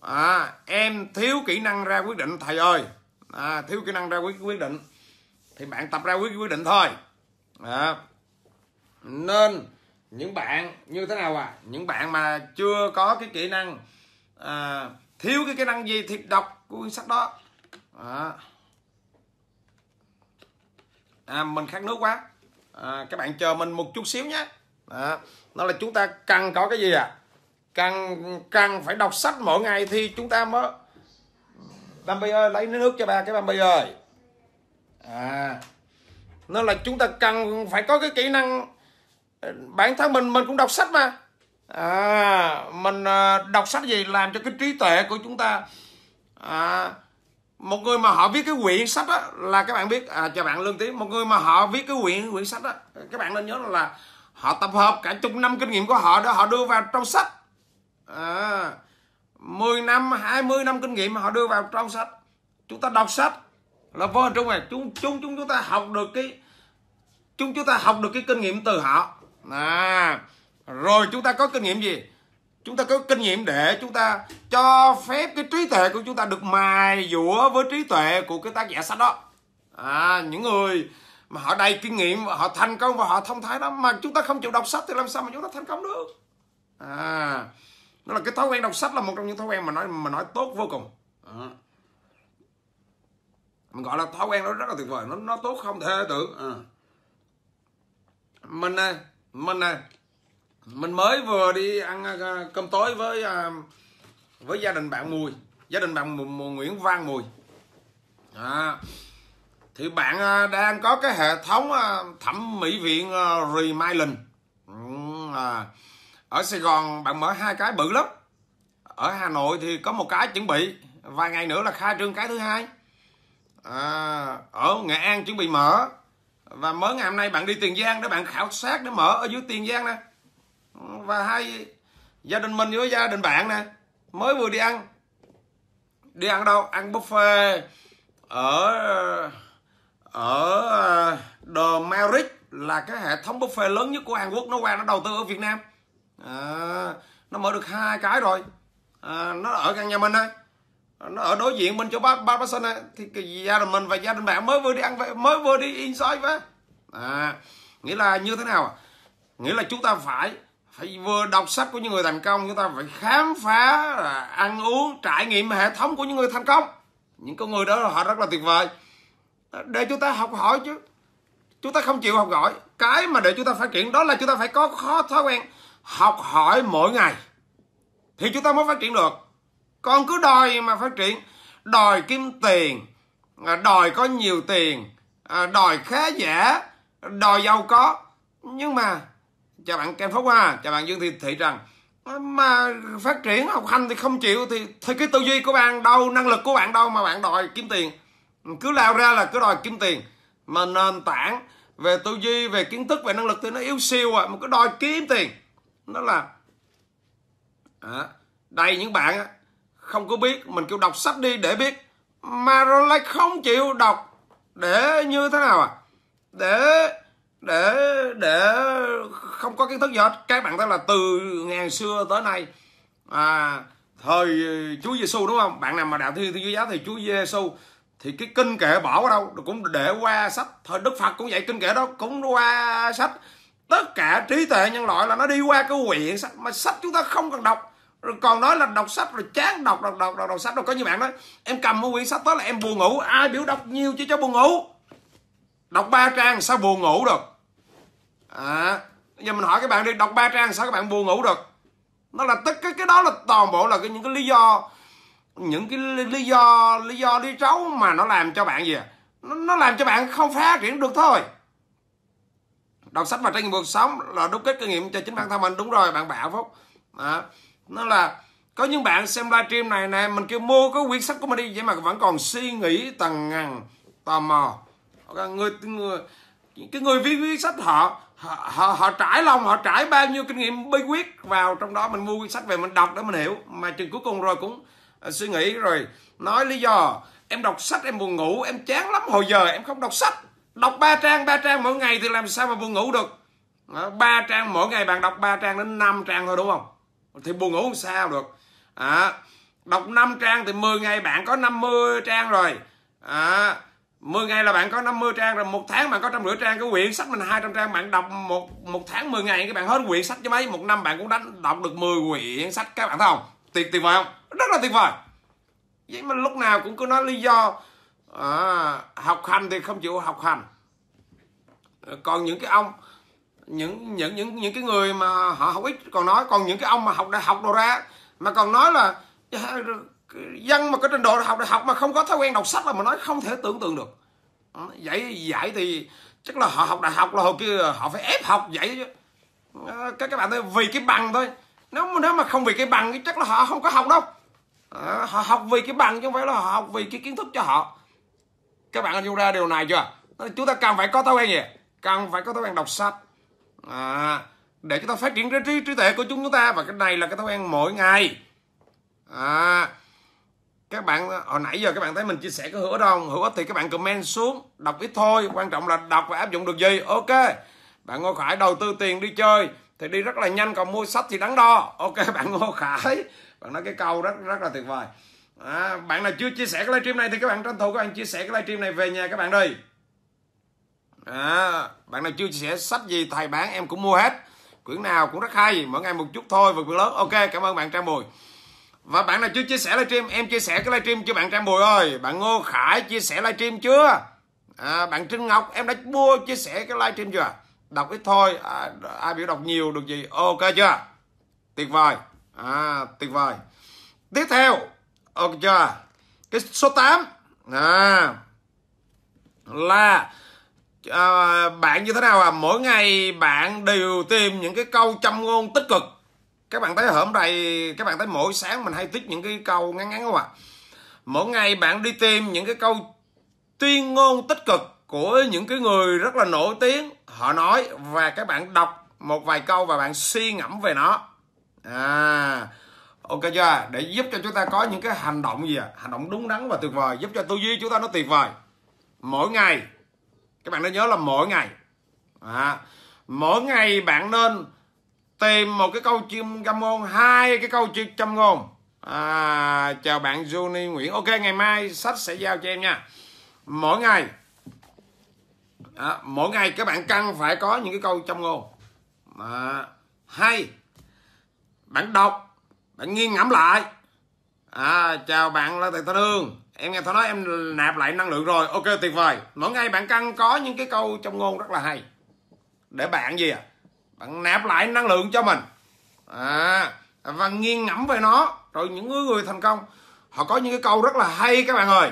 S1: à, em thiếu kỹ năng ra quyết định thầy ơi à, thiếu kỹ năng ra quyết quyết định thì bạn tập ra quyết quyết định thôi à, nên những bạn như thế nào à những bạn mà chưa có cái kỹ năng à, thiếu cái kỹ năng gì thì đọc của quyển sách đó à. À, mình khát nước quá à, các bạn chờ mình một chút xíu nhé à, nó là chúng ta cần có cái gì à cần cần phải đọc sách mỗi ngày thì chúng ta mới Bambi ơi lấy nước cho ba cái Bambi ơi à nó là chúng ta cần phải có cái kỹ năng bản thân mình mình cũng đọc sách mà à, mình à, đọc sách gì làm cho cái trí tuệ của chúng ta à, một người mà họ viết cái quyển sách đó, là các bạn biết à, cho bạn lương tiến một người mà họ viết cái quyển quyển sách đó, các bạn nên nhớ là họ tập hợp cả chục năm kinh nghiệm của họ đó họ đưa vào trong sách à, 10 năm 20 năm kinh nghiệm mà họ đưa vào trong sách chúng ta đọc sách là vô hình trung này chúng chúng chúng chúng ta học được cái chúng chúng ta học được cái kinh nghiệm từ họ à, rồi chúng ta có kinh nghiệm gì chúng ta có kinh nghiệm để chúng ta cho phép cái trí tuệ của chúng ta được mài dũa với trí tuệ của cái tác giả sách đó à, những người mà họ đầy kinh nghiệm họ thành công và họ thông thái đó mà chúng ta không chịu đọc sách thì làm sao mà chúng ta thành công được à nó là cái thói quen đọc sách là một trong những thói quen mà nói mà nói tốt vô cùng à. mình gọi là thói quen nó rất là tuyệt vời nó nó tốt không thể tưởng à. mình à, mình à, mình mới vừa đi ăn à, cơm tối với à, với gia đình bạn mùi gia đình bạn mùi, mùi nguyễn văn mùi à, thì bạn à, đang có cái hệ thống thẩm mỹ viện Remailing à, ở Sài Gòn bạn mở hai cái bự lắm ở Hà Nội thì có một cái chuẩn bị vài ngày nữa là khai trương cái thứ hai à, ở Nghệ An chuẩn bị mở và mới ngày hôm nay bạn đi tiền giang để bạn khảo sát để mở ở dưới tiền giang nè và hai gia đình mình với gia đình bạn nè mới vừa đi ăn đi ăn đâu ăn buffet ở ở The Merrick là cái hệ thống buffet lớn nhất của Hàn Quốc nó qua nó đầu tư ở Việt Nam à, nó mở được hai cái rồi à, nó ở căn nhà mình đây nó ở đối diện bên chỗ bác bác bác này thì cái gia đình mình và gia đình bạn mới vừa đi ăn về mới vừa đi in soi về à, nghĩa là như thế nào à nghĩa là chúng ta phải phải vừa đọc sách của những người thành công chúng ta phải khám phá à, ăn uống trải nghiệm hệ thống của những người thành công những con người đó họ rất là tuyệt vời à, để chúng ta học hỏi chứ chúng ta không chịu học hỏi cái mà để chúng ta phát triển đó là chúng ta phải có khó thói quen học hỏi mỗi ngày thì chúng ta mới phát triển được con cứ đòi mà phát triển đòi kiếm tiền à, đòi có nhiều tiền à, đòi khá giả đòi giàu có nhưng mà chào bạn Ken Phúc ha chào bạn Dương Thị Thị rằng mà phát triển học hành thì không chịu thì thì cái tư duy của bạn đâu năng lực của bạn đâu mà bạn đòi kiếm tiền cứ lao ra là cứ đòi kiếm tiền mà nền tảng về tư duy về kiến thức về năng lực thì nó yếu siêu à mà cứ đòi kiếm tiền nó là à, đây những bạn không có biết mình kêu đọc sách đi để biết mà rồi lại không chịu đọc để như thế nào à để để để không có kiến thức gì hết các bạn thấy là từ ngàn xưa tới nay à, thời Chúa Giêsu đúng không bạn nào mà đạo thiên thiên chúa giáo thì Chúa Giêsu thì cái kinh kệ bỏ ở đâu cũng để qua sách thời Đức Phật cũng vậy kinh kệ đó cũng qua sách tất cả trí tuệ nhân loại là nó đi qua cái quyển sách mà sách chúng ta không cần đọc rồi còn nói là đọc sách rồi chán đọc đọc đọc đọc, đọc sách rồi có như bạn đó em cầm một quyển sách tới là em buồn ngủ ai biểu đọc nhiều chứ cho buồn ngủ đọc ba trang sao buồn ngủ được à giờ mình hỏi các bạn đi đọc ba trang sao các bạn buồn ngủ được nó là tất cái cái đó là toàn bộ là cái, những cái lý do những cái lý do lý do lý trấu mà nó làm cho bạn gì à? nó, nó làm cho bạn không phát triển được thôi đọc sách và trải nghiệm cuộc sống là đúc kết kinh nghiệm cho chính bản thân mình đúng rồi bạn bảo phúc đó nó là có những bạn xem livestream này nè mình kêu mua cái quyển sách của mình đi vậy mà vẫn còn suy nghĩ tầng ngàn tò mò người người cái người viết quyển sách họ họ, họ trải lòng họ trải bao nhiêu kinh nghiệm bí quyết vào trong đó mình mua quyển sách về mình đọc để mình hiểu mà chừng cuối cùng rồi cũng à, suy nghĩ rồi nói lý do em đọc sách em buồn ngủ em chán lắm hồi giờ em không đọc sách đọc ba trang ba trang mỗi ngày thì làm sao mà buồn ngủ được ba trang mỗi ngày bạn đọc ba trang đến năm trang thôi đúng không thì buồn ngủ không sao được à, đọc 5 trang thì 10 ngày bạn có 50 trang rồi à, 10 ngày là bạn có 50 trang rồi một tháng bạn có trăm rưỡi trang cái quyển sách mình 200 trang bạn đọc một một tháng 10 ngày các bạn hết quyển sách chứ mấy một năm bạn cũng đánh đọc được 10 quyển sách các bạn thấy không tuyệt tuyệt vời không rất là tuyệt vời vậy mà lúc nào cũng cứ nói lý do à, học hành thì không chịu học hành còn những cái ông những những những những cái người mà họ học ít còn nói còn những cái ông mà học đại học đồ ra mà còn nói là dạ, dân mà có trình độ đại học đại học mà không có thói quen đọc sách là mà nói không thể tưởng tượng được vậy vậy thì chắc là họ học đại học là hồi kia họ phải ép học vậy chứ ờ, các các bạn ơi vì cái bằng thôi nếu nếu mà không vì cái bằng thì chắc là họ không có học đâu ờ, họ học vì cái bằng chứ không phải là họ học vì cái kiến thức cho họ các bạn hình ra điều này chưa chúng ta cần phải có thói quen gì cần phải có thói quen đọc sách à, để chúng ta phát triển cái trí, trí tuệ của chúng chúng ta và cái này là cái thói quen mỗi ngày à, các bạn hồi nãy giờ các bạn thấy mình chia sẻ có hữu ích không hữu ích thì các bạn comment xuống đọc ít thôi quan trọng là đọc và áp dụng được gì ok bạn ngô khải đầu tư tiền đi chơi thì đi rất là nhanh còn mua sách thì đắn đo ok bạn ngô khải bạn nói cái câu rất rất là tuyệt vời à, bạn nào chưa chia sẻ cái livestream này thì các bạn tranh thủ các bạn chia sẻ cái livestream này về nhà các bạn đi à, bạn nào chưa chia sẻ sách gì thầy bán em cũng mua hết quyển nào cũng rất hay mỗi ngày một chút thôi và quyển lớn ok cảm ơn bạn trang bùi và bạn nào chưa chia sẻ livestream em chia sẻ cái livestream cho bạn trang bùi ơi bạn ngô khải chia sẻ livestream chưa à, bạn trinh ngọc em đã mua chia sẻ cái livestream chưa đọc ít thôi à, ai biểu đọc nhiều được gì ok chưa tuyệt vời à, tuyệt vời tiếp theo ok chưa cái số 8 à, là à, bạn như thế nào à mỗi ngày bạn đều tìm những cái câu châm ngôn tích cực các bạn thấy hôm nay các bạn thấy mỗi sáng mình hay tích những cái câu ngắn ngắn không ạ à? mỗi ngày bạn đi tìm những cái câu tuyên ngôn tích cực của những cái người rất là nổi tiếng họ nói và các bạn đọc một vài câu và bạn suy ngẫm về nó à ok chưa để giúp cho chúng ta có những cái hành động gì à? hành động đúng đắn và tuyệt vời giúp cho tư duy chúng ta nó tuyệt vời mỗi ngày các bạn nên nhớ là mỗi ngày à, mỗi ngày bạn nên tìm một cái câu chim châm ngôn hai cái câu chim châm ngôn à, chào bạn Juni Nguyễn ok ngày mai sách sẽ giao cho em nha mỗi ngày à, mỗi ngày các bạn cần phải có những cái câu châm ngôn mà hay bạn đọc bạn nghiêng ngẫm lại à, chào bạn là thầy Thanh Hương em nghe thảo nói em nạp lại năng lượng rồi ok tuyệt vời mỗi ngày bạn căn có những cái câu trong ngôn rất là hay để bạn gì à bạn nạp lại năng lượng cho mình à, và nghiêng ngẫm về nó rồi những người thành công họ có những cái câu rất là hay các bạn ơi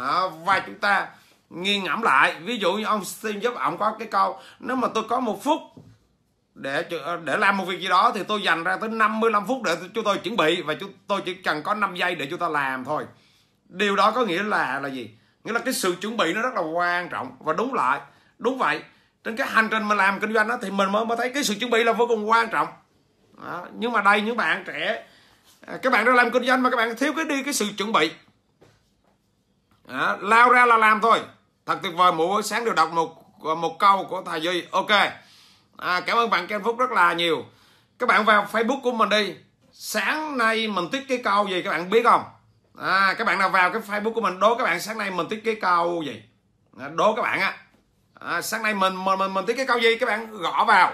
S1: à, và chúng ta nghiêng ngẫm lại ví dụ như ông Steve giúp ông có cái câu nếu mà tôi có một phút để để làm một việc gì đó thì tôi dành ra tới 55 phút để chúng tôi chuẩn bị và chúng tôi chỉ cần có 5 giây để chúng ta làm thôi điều đó có nghĩa là là gì nghĩa là cái sự chuẩn bị nó rất là quan trọng và đúng lại đúng vậy trên cái hành trình mà làm kinh doanh đó thì mình mới mới thấy cái sự chuẩn bị là vô cùng quan trọng đó. nhưng mà đây những bạn trẻ à, các bạn đang làm kinh doanh mà các bạn thiếu cái đi cái sự chuẩn bị đó. lao ra là làm thôi thật tuyệt vời mỗi buổi sáng đều đọc một một câu của thầy duy ok à, cảm ơn bạn ken phúc rất là nhiều các bạn vào facebook của mình đi sáng nay mình tích cái câu gì các bạn biết không à, các bạn nào vào cái facebook của mình đố các bạn sáng nay mình tiết cái câu gì à, đố các bạn á à, sáng nay mình mình mình, mình tiết cái câu gì các bạn gõ vào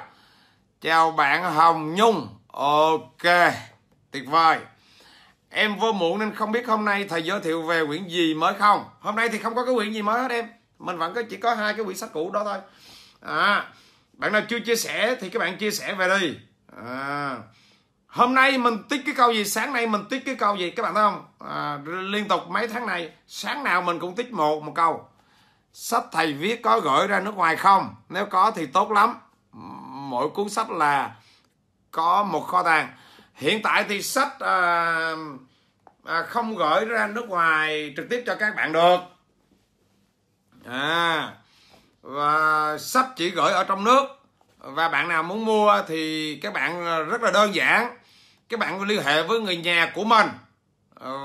S1: chào bạn hồng nhung ok tuyệt vời em vô muộn nên không biết hôm nay thầy giới thiệu về quyển gì mới không hôm nay thì không có cái quyển gì mới hết em mình vẫn có chỉ có hai cái quyển sách cũ đó thôi à bạn nào chưa chia sẻ thì các bạn chia sẻ về đi à hôm nay mình tích cái câu gì sáng nay mình tích cái câu gì các bạn thấy không à, liên tục mấy tháng này sáng nào mình cũng tích một một câu sách thầy viết có gửi ra nước ngoài không nếu có thì tốt lắm mỗi cuốn sách là có một kho tàng hiện tại thì sách à, à, không gửi ra nước ngoài trực tiếp cho các bạn được à và sách chỉ gửi ở trong nước và bạn nào muốn mua thì các bạn rất là đơn giản các bạn liên hệ với người nhà của mình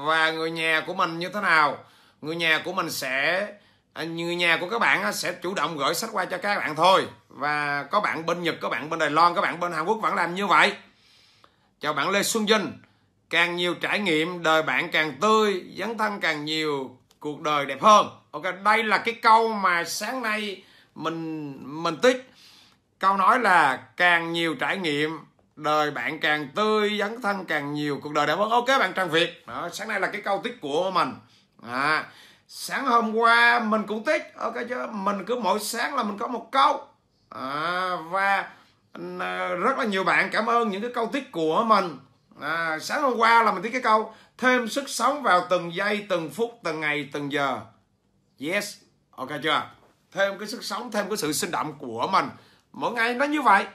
S1: và người nhà của mình như thế nào người nhà của mình sẽ à, người nhà của các bạn sẽ chủ động gửi sách qua cho các bạn thôi và có bạn bên Nhật có bạn bên Đài Loan các bạn bên Hàn Quốc vẫn làm như vậy chào bạn Lê Xuân Vinh càng nhiều trải nghiệm đời bạn càng tươi dấn thân càng nhiều cuộc đời đẹp hơn ok đây là cái câu mà sáng nay mình mình tích câu nói là càng nhiều trải nghiệm đời bạn càng tươi dấn thân càng nhiều cuộc đời đẹp hơn ok bạn trang Việt đó sáng nay là cái câu tiết của mình à, sáng hôm qua mình cũng tích ok chứ mình cứ mỗi sáng là mình có một câu à, và à, rất là nhiều bạn cảm ơn những cái câu tiết của mình à, sáng hôm qua là mình tiết cái câu thêm sức sống vào từng giây từng phút từng ngày từng giờ yes ok chưa thêm cái sức sống thêm cái sự sinh động của mình mỗi ngày nó như vậy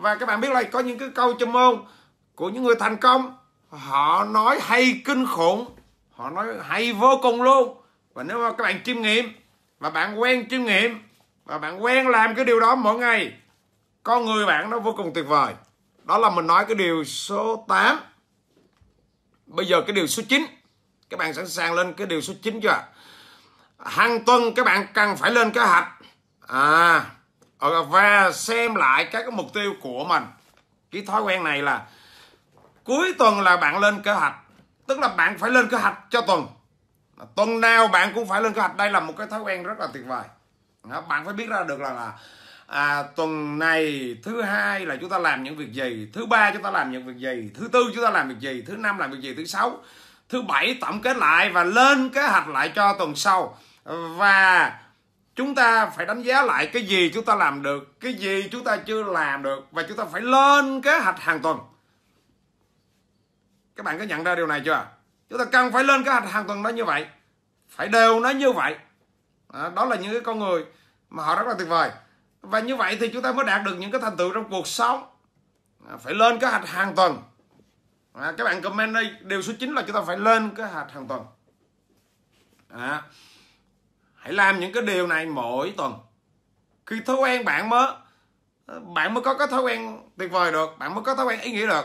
S1: và các bạn biết là có những cái câu châm ngôn của những người thành công họ nói hay kinh khủng họ nói hay vô cùng luôn và nếu mà các bạn chiêm nghiệm và bạn quen chiêm nghiệm và bạn quen làm cái điều đó mỗi ngày con người bạn nó vô cùng tuyệt vời đó là mình nói cái điều số 8 bây giờ cái điều số 9 các bạn sẵn sàng lên cái điều số 9 chưa hàng tuần các bạn cần phải lên kế hoạch à Ờ, và xem lại các cái mục tiêu của mình cái thói quen này là cuối tuần là bạn lên kế hoạch tức là bạn phải lên kế hoạch cho tuần tuần nào bạn cũng phải lên kế hoạch đây là một cái thói quen rất là tuyệt vời bạn phải biết ra được là, là à, tuần này thứ hai là chúng ta làm những việc gì thứ ba chúng ta làm những việc gì thứ tư chúng ta làm việc gì thứ năm làm việc gì thứ sáu thứ bảy tổng kết lại và lên kế hoạch lại cho tuần sau và chúng ta phải đánh giá lại cái gì chúng ta làm được cái gì chúng ta chưa làm được và chúng ta phải lên kế hoạch hàng tuần các bạn có nhận ra điều này chưa chúng ta cần phải lên kế hoạch hàng tuần đó như vậy phải đều nó như vậy đó là những cái con người mà họ rất là tuyệt vời và như vậy thì chúng ta mới đạt được những cái thành tựu trong cuộc sống à, phải lên kế hoạch hàng tuần à, các bạn comment đi điều số 9 là chúng ta phải lên kế hoạch hàng tuần à, hãy làm những cái điều này mỗi tuần khi thói quen bạn mới bạn mới có cái thói quen tuyệt vời được bạn mới có thói quen ý nghĩa được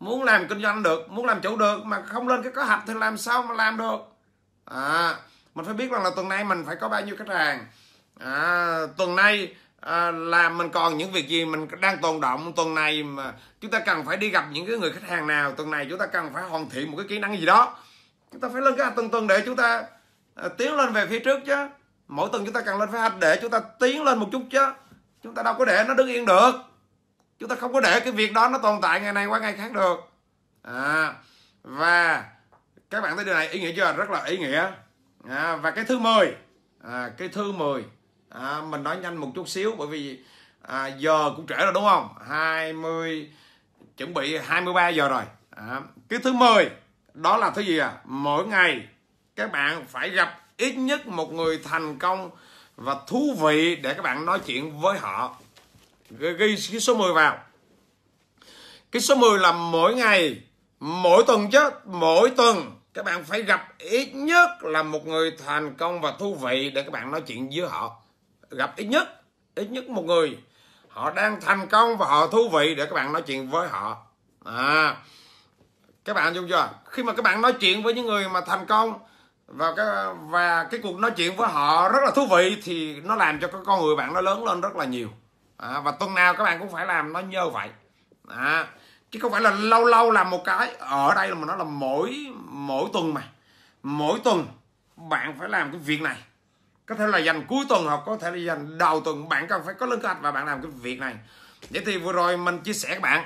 S1: muốn làm kinh doanh được muốn làm chủ được mà không lên cái kế hoạch thì làm sao mà làm được à, mình phải biết rằng là tuần nay mình phải có bao nhiêu khách hàng à, tuần nay à, là mình còn những việc gì mình đang tồn động tuần này mà chúng ta cần phải đi gặp những cái người khách hàng nào tuần này chúng ta cần phải hoàn thiện một cái kỹ năng gì đó chúng ta phải lên cái hoạch tuần tuần để chúng ta Ờ, tiến lên về phía trước chứ mỗi tuần chúng ta cần lên phải hạch để chúng ta tiến lên một chút chứ chúng ta đâu có để nó đứng yên được chúng ta không có để cái việc đó nó tồn tại ngày này qua ngày khác được à, và các bạn thấy điều này ý nghĩa chưa rất là ý nghĩa à, và cái thứ 10 à, cái thứ 10 à, mình nói nhanh một chút xíu bởi vì à, giờ cũng trễ rồi đúng không 20 chuẩn bị 23 giờ rồi à, cái thứ 10 đó là thứ gì à mỗi ngày các bạn phải gặp ít nhất một người thành công và thú vị để các bạn nói chuyện với họ ghi cái số 10 vào cái số 10 là mỗi ngày mỗi tuần chứ mỗi tuần các bạn phải gặp ít nhất là một người thành công và thú vị để các bạn nói chuyện với họ gặp ít nhất ít nhất một người họ đang thành công và họ thú vị để các bạn nói chuyện với họ à các bạn chung chưa khi mà các bạn nói chuyện với những người mà thành công và cái và cái cuộc nói chuyện với họ rất là thú vị thì nó làm cho cái con người bạn nó lớn lên rất là nhiều à, và tuần nào các bạn cũng phải làm nó như vậy à, chứ không phải là lâu lâu làm một cái ở đây mà nó là mỗi mỗi tuần mà mỗi tuần bạn phải làm cái việc này có thể là dành cuối tuần hoặc có thể là dành đầu tuần bạn cần phải có lên kế hoạch và bạn làm cái việc này vậy thì vừa rồi mình chia sẻ các bạn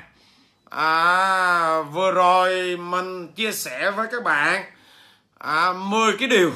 S1: à, vừa rồi mình chia sẻ với các bạn à, 10 cái điều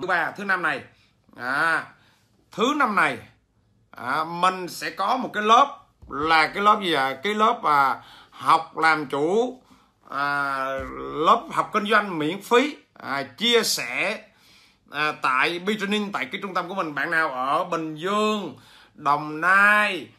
S1: thứ ba thứ năm này à, thứ năm này à, mình sẽ có một cái lớp là cái lớp gì ạ à? cái lớp à, học làm chủ à, lớp học kinh doanh miễn phí à, chia sẻ à, tại B tại cái trung tâm của mình bạn nào ở Bình Dương Đồng Nai